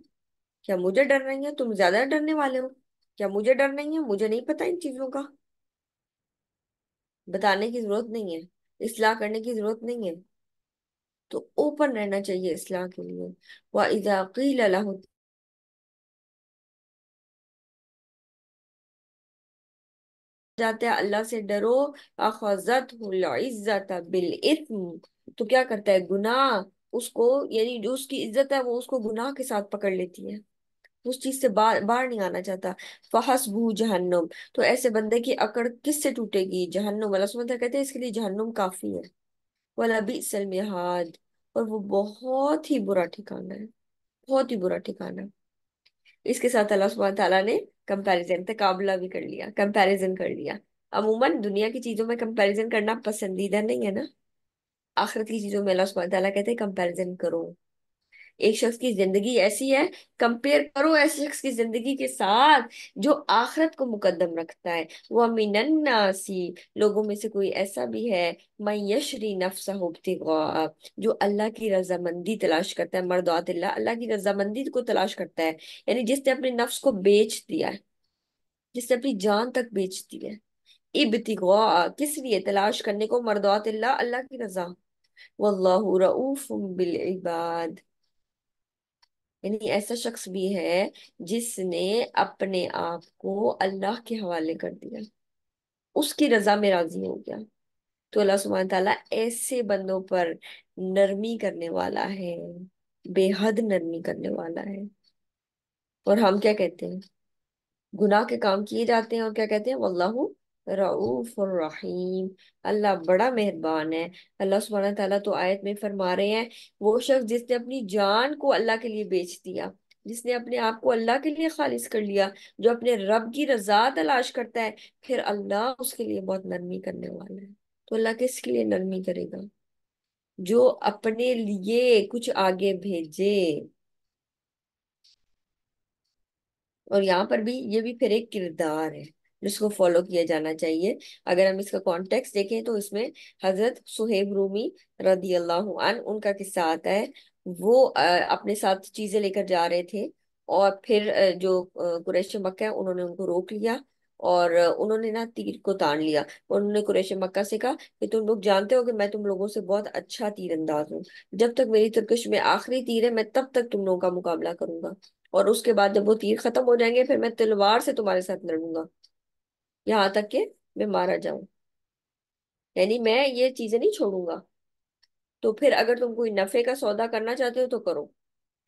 क्या मुझे डर नहीं है तुम ज्यादा डरने वाले हो क्या मुझे डर नहीं है मुझे नहीं पता इन चीजों का बताने की जरूरत नहीं है इसलाह करने की जरूरत नहीं है तो ओपन रहना चाहिए इसलाह के लिए वह इजाकील जाते अल्लाह से डरो इज्जत बिल इत्म तो क्या करता है गुनाह उसको यानी जो उसकी इज्जत है वो उसको गुनाह के साथ पकड़ लेती है उस चीज से बाहर बाहर नहीं आना चाहता भू जहन्नुम तो ऐसे बंदे की अकड़ किससे टूटेगी जहन्नुम अल्लाह सुबह तो कहते हैं इसके लिए जहन्नुम काफी है वाला भी मिहाद और वो बहुत ही बुरा ठिकाना है बहुत ही बुरा ठिकाना इसके साथ अल्लाह सुबह तला ने कंपेरिजन तकबला भी कर लिया कंपेरिजन कर लिया अमूमन दुनिया की चीजों में कंपेरिजन करना पसंदीदा नहीं है ना आखिरत की चीजों में अल्लाह सुबह तला कहते हैं कंपेरिजन करो एक शख्स की जिंदगी ऐसी है कंपेयर करो ऐसे शख्स की जिंदगी के साथ जो आखरत को मुकदम रखता है वह मिनन्नासी लोगों में से कोई ऐसा भी है मैशरी नफ्स जो अल्लाह की रजामंदी तलाश करता है मर्दात अल्लाह की रजामंदी को तलाश करता है यानी जिसने अपने नफ्स को बेच दिया है जिसने अपनी जान तक बेच दी है इब्तिगा किस लिए तलाश करने को मरदात अल्लाह की रजा वल्लाहु बिल इबाद यानी ऐसा शख्स भी है जिसने अपने आप को अल्लाह के हवाले कर दिया उसकी रजा में राजी हो गया तो अल्लाह सुबहान तला ऐसे बंदों पर नरमी करने वाला है बेहद नरमी करने वाला है और हम क्या कहते हैं गुनाह के काम किए जाते हैं और क्या कहते हैं वल्लाहू रऊफ़ुर्रहीम अल्लाह बड़ा मेहरबान है अल्लाह सुबहाना तआला तो आयत में फरमा रहे हैं वो शख्स जिसने अपनी जान को अल्लाह के लिए बेच दिया जिसने अपने आप को अल्लाह के लिए खालिज कर लिया जो अपने रब की रजा तलाश करता है फिर अल्लाह उसके लिए बहुत नरमी करने वाला है तो अल्लाह किसके लिए नरमी करेगा जो अपने लिए कुछ आगे भेजे और यहाँ पर भी ये भी फिर एक किरदार है जिसको फॉलो किया जाना चाहिए अगर हम इसका कॉन्टेक्स्ट देखें तो इसमें हजरत सुहेब रूमी रदी अल्लाह उनका किस्सा आता है वो अपने साथ चीजें लेकर जा रहे थे और फिर जो कुरेश मक्का है उन्होंने उनको रोक लिया और उन्होंने ना तीर को तान लिया उन्होंने कुरेश मक्का से कहा कि तुम लोग जानते हो कि मैं तुम लोगों से बहुत अच्छा तीर अंदाज हूँ जब तक मेरी तुर्कश में आखिरी तीर है मैं तब तक तुम लोगों का मुकाबला करूंगा और उसके बाद जब वो तीर खत्म हो जाएंगे फिर मैं तलवार से तुम्हारे साथ लड़ूंगा यहाँ तक के मैं मारा जाऊं यानी मैं ये चीजें नहीं छोड़ूंगा तो फिर अगर तुम कोई नफे का सौदा करना चाहते हो तो करो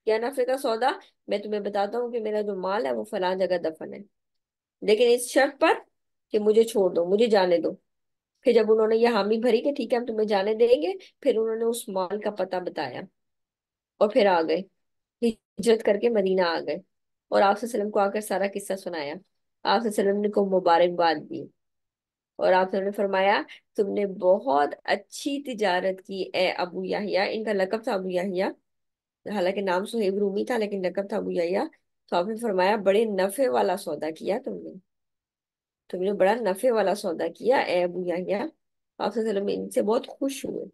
क्या नफे का सौदा मैं तुम्हें बताता हूँ कि मेरा जो माल है वो फलां जगह दफन है लेकिन इस शर्त पर कि मुझे छोड़ दो मुझे जाने दो फिर जब उन्होंने ये हामी भरी कि ठीक है हम तुम्हें जाने देंगे फिर उन्होंने उस माल का पता बताया और फिर आ गए हिजरत करके मदीना आ गए और आप को आकर सारा किस्सा सुनाया आप ने को मुबारकबाद दी और आप ने फरमाया तुमने बहुत अच्छी तिजारत की ए अबू याहिया इनका लकब था अबू याहिया हालांकि नाम सुहेब रूमी था लेकिन लकब था अबू याहिया तो आपने फरमाया बड़े नफ़े वाला सौदा किया तुमने तुमने बड़ा नफ़े वाला सौदा किया ए अबू याहिया आप इनसे बहुत खुश हुए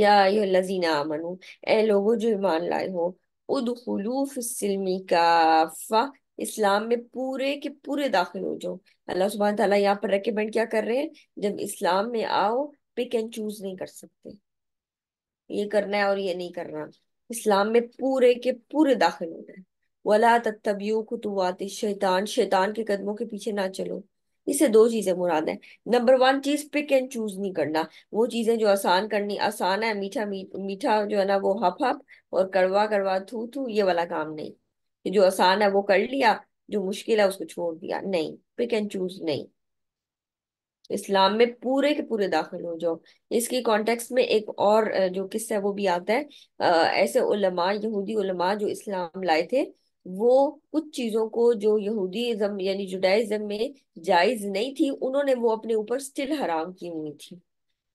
या यो लजीना मनु ए लोगो जो ईमान लाए हो उदूफ सिल्मी का फा इस्लाम में पूरे के पूरे दाखिल हो जाओ अल्लाह सुबह तला यहाँ पर रेकमेंड क्या कर रहे हैं जब इस्लाम में आओ पिक एंड चूज नहीं कर सकते ये करना है और ये नहीं करना इस्लाम में पूरे के पूरे दाखिल हो जाए वला तत्तबियो खुतुआत शैतान शैतान के कदमों के पीछे ना चलो इससे दो चीजें मुराद है नंबर वन चीज पिक एंड चूज नहीं करना वो चीजें जो आसान करनी आसान है मीठा मी, मीठा जो है ना वो हप हप और कड़वा कड़वा थू थू ये वाला काम नहीं जो आसान है वो कर लिया जो मुश्किल है उसको छोड़ दिया नहीं पिक एंड चूज नहीं इस्लाम में पूरे के पूरे दाखिल हो जाओ इसके कॉन्टेक्स्ट में एक और जो किस्सा है वो भी आता है आ, ऐसे उलमा यहूदी उलमा जो इस्लाम लाए थे वो कुछ चीजों को जो यहूदीज्म यानी जुडाइज्म में जायज नहीं थी उन्होंने वो अपने ऊपर स्टिल हराम की हुई थी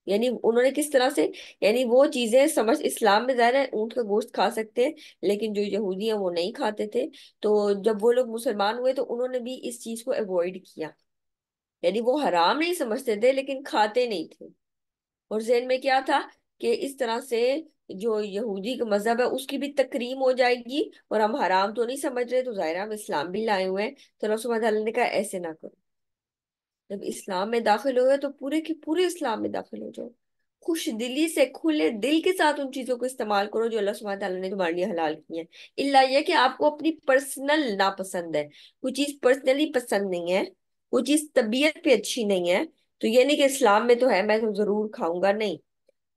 यानी उन्होंने किस तरह से यानी वो चीजें समझ इस्लाम में जाहिर है ऊँट का गोश्त खा सकते हैं लेकिन जो यहूदी हैं वो नहीं खाते थे तो जब वो लोग मुसलमान हुए तो उन्होंने भी इस चीज को अवॉइड किया यानी वो हराम नहीं समझते थे लेकिन खाते नहीं थे और जहन में क्या था कि इस तरह से जो यहूदी का मजहब है उसकी भी तकरीम हो जाएगी और हम हराम तो नहीं समझ रहे तो ज़ाहिर हम इस्लाम भी लाए हुए हैं तो रसुल्ला ने कहा ऐसे ना करो जब इस्लाम में दाखिल हो गए तो पूरे के पूरे इस्लाम में दाखिल हो जाओ खुश दिली से खुले दिल के साथ उन चीज़ों को इस्तेमाल करो जो अल्लाह सुबह तला ने तुम्हारे लिए हलाल की है इला यह कि आपको अपनी पर्सनल नापसंद है कोई चीज़ पर्सनली पसंद नहीं है कोई चीज़ तबीयत पे अच्छी नहीं है तो ये नहीं कि इस्लाम में तो है मैं तो ज़रूर खाऊंगा नहीं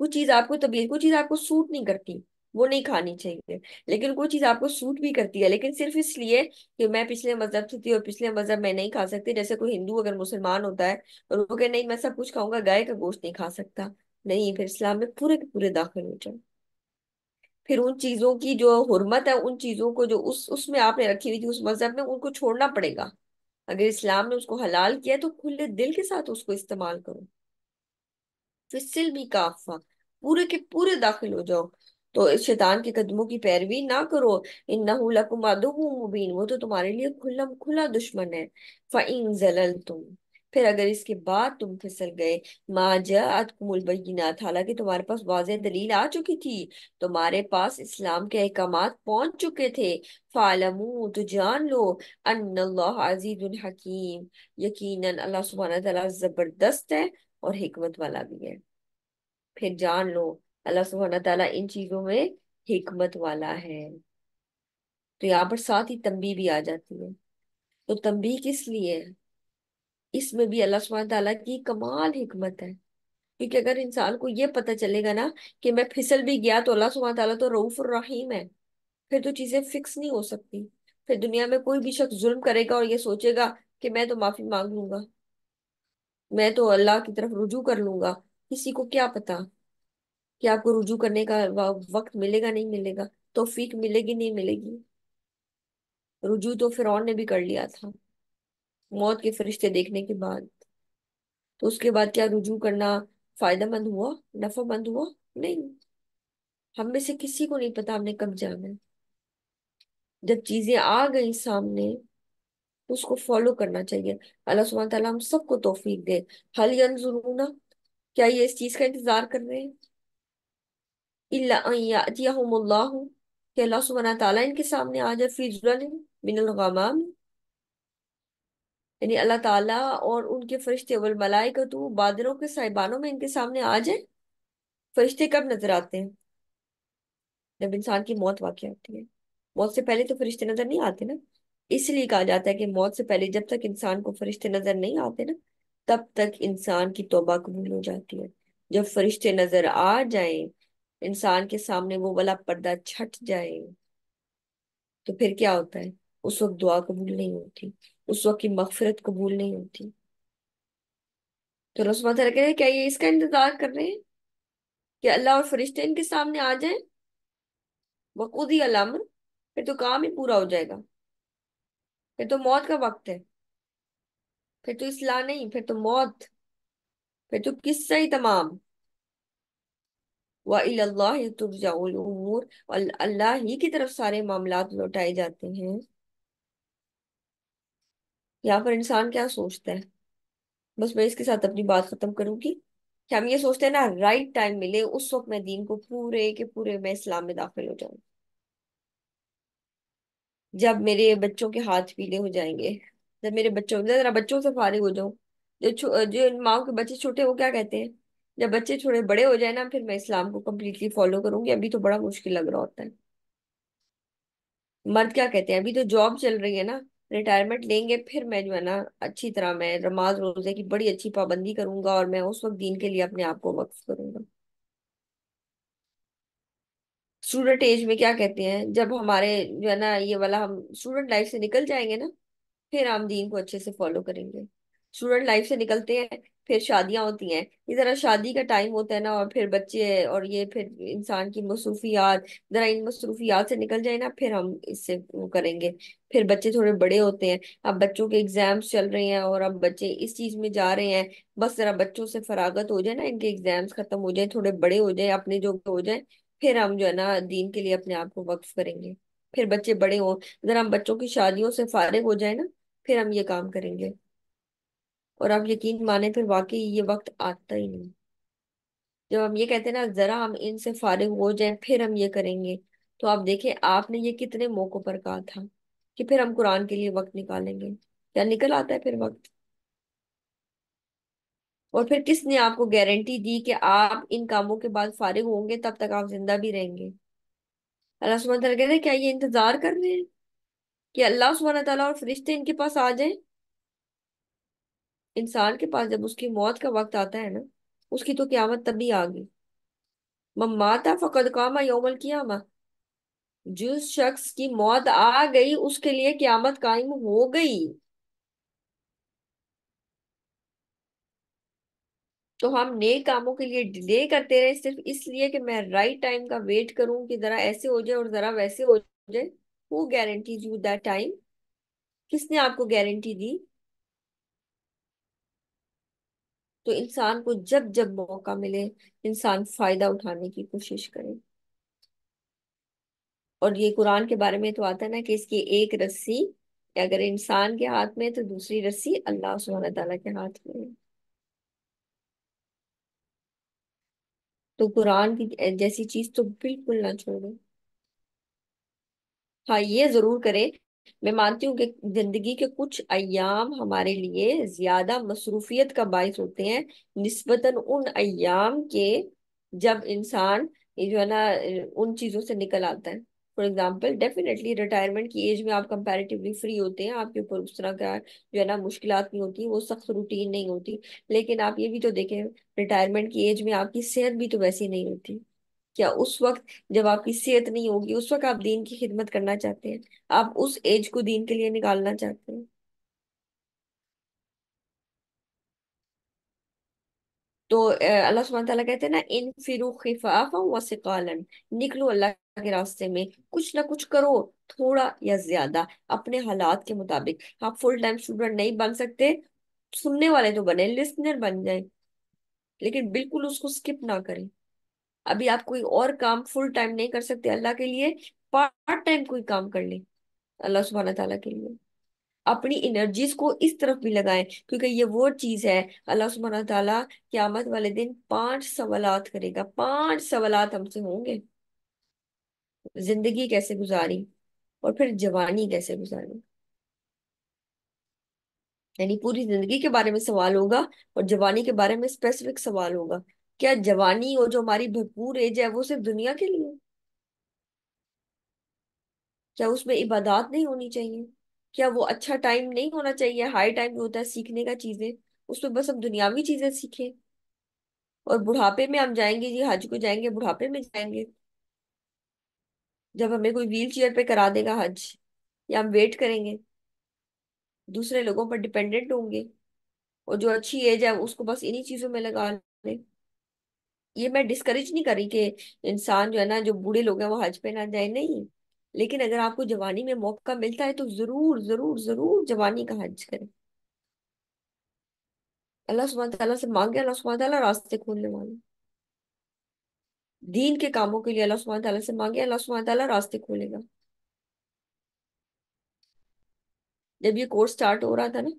वो चीज़ आपको तबीयत वो चीज़ आपको सूट नहीं करती वो नहीं खानी चाहिए लेकिन कोई चीज़ आपको सूट भी करती है लेकिन सिर्फ इसलिए कि मैं पिछले मजहब से थी और पिछले मजहब में नहीं खा सकती जैसे कोई हिंदू अगर मुसलमान होता है और वो कहे नहीं मैं सब कुछ खाऊंगा गाय का गोश्त नहीं खा सकता नहीं फिर इस्लाम में पूरे के पूरे दाखिल हो जाए फिर उन चीज़ों की जो हरमत है उन चीज़ों को जो उस उसमें आपने रखी हुई थी उस मजहब में उनको छोड़ना पड़ेगा अगर इस्लाम ने उसको हलाल किया तो खुले दिल के साथ उसको इस्तेमाल करो सिल भी काफा पूरे के पूरे दाखिल हो जाओ तो शैतान के कदमों की पैरवी ना करो इन लकुम मुबीन वो तो तुम्हारे लिए खुला खुला दुश्मन है फ़ाइन जलल तुम फिर अगर इसके बाद तुम फिसल गए माजा अतकुमबीनात हालांकि तुम्हारे पास वाज दलील आ चुकी थी तुम्हारे पास इस्लाम के अहकाम पहुंच चुके थे फालमू तो जान लो अजीजुल हकीम यकीनन अल्लाह सुबह जबरदस्त है और हमत वाला भी है फिर जान लो अल्लाह सुबहाना तला इन चीज़ों में हमत वाला है तो यहाँ पर साथ ही तंबी भी आ जाती है तो तंबी किस लिए है इसमें भी अल्लाह सुबहाना तला की कमाल हमत है क्योंकि अगर इंसान को ये पता चलेगा ना कि मैं फिसल भी गया तो अल्लाह सुबह तला तो रऊफ और रहीम है फिर तो चीज़ें फिक्स नहीं हो सकती फिर दुनिया में कोई भी शख्स जुल्म करेगा और ये सोचेगा कि मैं तो माफ़ी मांग लूंगा मैं तो अल्लाह की तरफ रुजू कर लूंगा किसी को क्या पता कि आपको रुजू करने का वक्त मिलेगा नहीं मिलेगा तोफीक मिलेगी नहीं मिलेगी रुजू तो फिर ने भी कर लिया था मौत के फरिश्ते देखने के बाद तो उसके बाद क्या रुजू करना फायदेमंद हुआ नफामंद हुआ नहीं हम में से किसी को नहीं पता हमने कब जाना है जब चीजें आ गई सामने उसको फॉलो करना चाहिए अल्लाह सुबह हम सबको तोफीक दे हल यंजुरूना क्या ये इस चीज का इंतजार कर रहे हैं अल्लाह कि अल्लाह सुबहाना तआला इनके सामने आ जाए फिजुल मिनलगाम यानी अल्लाह ताला और उनके फरिश्ते वल का तो बादलों के साहिबानों में इनके सामने आ जाए फरिश्ते कब नजर आते हैं जब इंसान की मौत वाकई होती है मौत से पहले तो फरिश्ते नजर नहीं आते ना इसलिए कहा जाता है कि मौत से पहले जब तक इंसान को फरिश्ते नजर नहीं आते ना तब तक इंसान की तोबा कबूल हो जाती है जब फरिश्ते नजर आ जाएं इंसान के सामने वो वाला पर्दा छट जाए तो फिर क्या होता है उस वक्त दुआ कबूल नहीं होती उस वक्त की मफफरत कबूल नहीं होती तो रसमा तरह कह क्या ये इसका इंतजार कर रहे हैं कि अल्लाह और फरिश्ते इनके सामने आ जाए बखुद ही अलामर फिर तो काम ही पूरा हो जाएगा फिर तो मौत का वक्त है फिर तो इसला नहीं फिर तो मौत फिर तो किस्सा ही तमाम व अल्लाह ही की तरफ सारे मामला लौटाए जाते हैं यहाँ पर इंसान क्या सोचता है बस मैं इसके साथ अपनी बात खत्म करूंगी कि हम ये सोचते हैं ना राइट टाइम मिले उस वक्त मैं दीन को पूरे के पूरे मैं इस्लाम में दाखिल हो जाऊं जब मेरे बच्चों के हाथ पीले हो जाएंगे जब मेरे बच्चों जरा बच्चों से फारिग हो जाऊं जो जो इन माओ के बच्चे छोटे वो क्या कहते हैं जब बच्चे थोड़े बड़े हो जाए ना फिर मैं इस्लाम को कम्प्लीटली फॉलो करूंगी अभी तो बड़ा मुश्किल लग रहा होता है मर्द क्या कहते हैं अभी तो जॉब चल रही है ना रिटायरमेंट लेंगे फिर मैं जो है ना अच्छी तरह मैं रमाज रोजे की बड़ी अच्छी पाबंदी करूंगा और मैं उस वक्त दीन के लिए अपने आप को वक्फ करूंगा स्टूडेंट एज में क्या कहते हैं जब हमारे जो है ना ये वाला हम स्टूडेंट लाइफ से निकल जाएंगे ना फिर हम दीन को अच्छे से फॉलो करेंगे स्टूडेंट लाइफ से निकलते हैं फिर शादियां होती हैं इधर ज़रा शादी का टाइम होता है ना और फिर बच्चे और ये फिर इंसान की मसरूफियात ज़रा इन मसरूफियात से निकल जाए ना फिर हम इससे वो करेंगे फिर बच्चे थोड़े बड़े होते हैं अब बच्चों के एग्जाम्स चल रहे हैं और अब बच्चे इस चीज़ में जा रहे हैं बस ज़रा बच्चों से फरागत हो जाए ना इनके एग्जाम्स ख़त्म हो जाए थोड़े बड़े हो जाए अपने जो हो जाए फिर हम जो है ना दीन के लिए अपने आप को वक्फ करेंगे फिर बच्चे बड़े हों ज़रा हम बच्चों की शादियों से फारिग हो जाए ना फिर हम ये काम करेंगे और आप यकीन माने फिर वाकई ये वक्त आता ही नहीं जब हम ये कहते हैं ना जरा हम इनसे फारिग हो जाए फिर हम ये करेंगे तो आप देखें आपने ये कितने मौकों पर कहा था कि फिर हम कुरान के लिए वक्त निकालेंगे क्या निकल आता है फिर वक्त और फिर किसने आपको गारंटी दी कि आप इन कामों के बाद फारिग होंगे तब तक आप जिंदा भी रहेंगे अल्लाह सुबह कहते हैं क्या ये इंतजार कर रहे हैं कि अल्लाह सुबह तला और फरिश्ते इनके पास आ जाए इंसान के पास जब उसकी मौत का वक्त आता है ना उसकी तो क्यामत तब भी आ गई माता फ़कद कामा योमल कियामा जिस शख्स की मौत आ गई उसके लिए क्यामत कायम हो गई तो हम नए कामों के लिए डिले करते रहे सिर्फ इसलिए कि मैं राइट टाइम का वेट करूं कि जरा ऐसे हो जाए और जरा वैसे हो जाए who guarantees you that time किसने आपको गारंटी दी तो इंसान को जब जब मौका मिले इंसान फायदा उठाने की कोशिश करे और ये कुरान के बारे में तो आता है ना कि इसकी एक रस्सी अगर इंसान के हाथ में तो दूसरी रस्सी अल्लाह सुबह के हाथ में है तो कुरान की जैसी चीज तो बिल्कुल ना छोड़े हाँ ये जरूर करें मैं मानती हूँ कि जिंदगी के कुछ अयाम हमारे लिए ज्यादा मसरूफियत का बायस होते हैं निस्बतन उन अयाम के जब इंसान जो है ना उन चीजों से निकल आता है फॉर एग्जाम्पल डेफिनेटली रिटायरमेंट की एज में आप कंपेरेटिवली फ्री होते हैं आपके ऊपर उस तरह का जो है ना मुश्किल नहीं होती वो सख्त रूटीन नहीं होती लेकिन आप ये भी तो देखें रिटायरमेंट की एज में आपकी सेहत भी तो वैसी नहीं होती क्या उस वक्त जब आपकी सेहत नहीं होगी उस वक्त आप दीन की खिदमत करना चाहते हैं आप उस एज को दीन के लिए निकालना चाहते हैं तो अल्लाह सुबह तला कहते हैं ना इन फिर खिफाफा व सिकालन निकलो अल्लाह के रास्ते में कुछ ना कुछ करो थोड़ा या ज्यादा अपने हालात के मुताबिक आप फुल टाइम स्टूडेंट नहीं बन सकते सुनने वाले तो बने लिस्नर बन जाए लेकिन बिल्कुल उसको स्किप ना करें अभी आप कोई और काम फुल टाइम नहीं कर सकते अल्लाह के लिए पार्ट टाइम कोई काम कर ले अल्लाह सुबहाना तला के लिए अपनी एनर्जीज को इस तरफ भी लगाएं क्योंकि ये वो चीज है अल्लाह सुबहाना तला क्यामत वाले दिन पांच सवाल करेगा पांच सवाल हमसे होंगे जिंदगी कैसे गुजारी और फिर जवानी कैसे गुजारी यानी पूरी जिंदगी के बारे में सवाल होगा और जवानी के बारे में स्पेसिफिक सवाल होगा क्या जवानी और जो हमारी भरपूर एज है वो सिर्फ दुनिया के लिए क्या उसमें इबादत नहीं होनी चाहिए क्या वो अच्छा टाइम नहीं होना चाहिए हाई टाइम होता है सीखने का चीजें उसमें बस हम दुनियावी चीजें सीखें और बुढ़ापे में हम जाएंगे जी हज को जाएंगे बुढ़ापे में जाएंगे जब हमें कोई व्हील चेयर पे करा देगा हज या हम वेट करेंगे दूसरे लोगों पर डिपेंडेंट होंगे और जो अच्छी एज है उसको बस इन्हीं चीजों में लगा लें ये मैं डिस्करेज नहीं कर रही कि इंसान जो है ना जो बूढ़े लोग हैं वो हज पे ना जाए नहीं लेकिन अगर आपको जवानी में मौका मिलता है तो जरूर जरूर जरूर जवानी का हज करें अल्लाह सुबह से मांगे अल्लाह सुबह रास्ते खोलने वाले दीन के कामों के लिए अल्लाह सुबह से मांगे अल्लाह सुबह तला रास्ते खोलेगा जब ये कोर्स स्टार्ट हो रहा था ना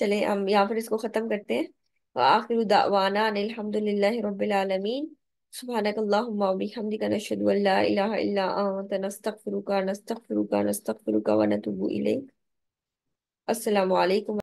चले हम यहाँ पर इसको खत्म करते हैं وآخر دعوانا أن الحمد لله رب العالمين سبحانك اللهم وبحمدك نشهد أن لا إله إلا أنت نستغفرك نستغفرك نستغفرك ونتوب إليك السلام عليكم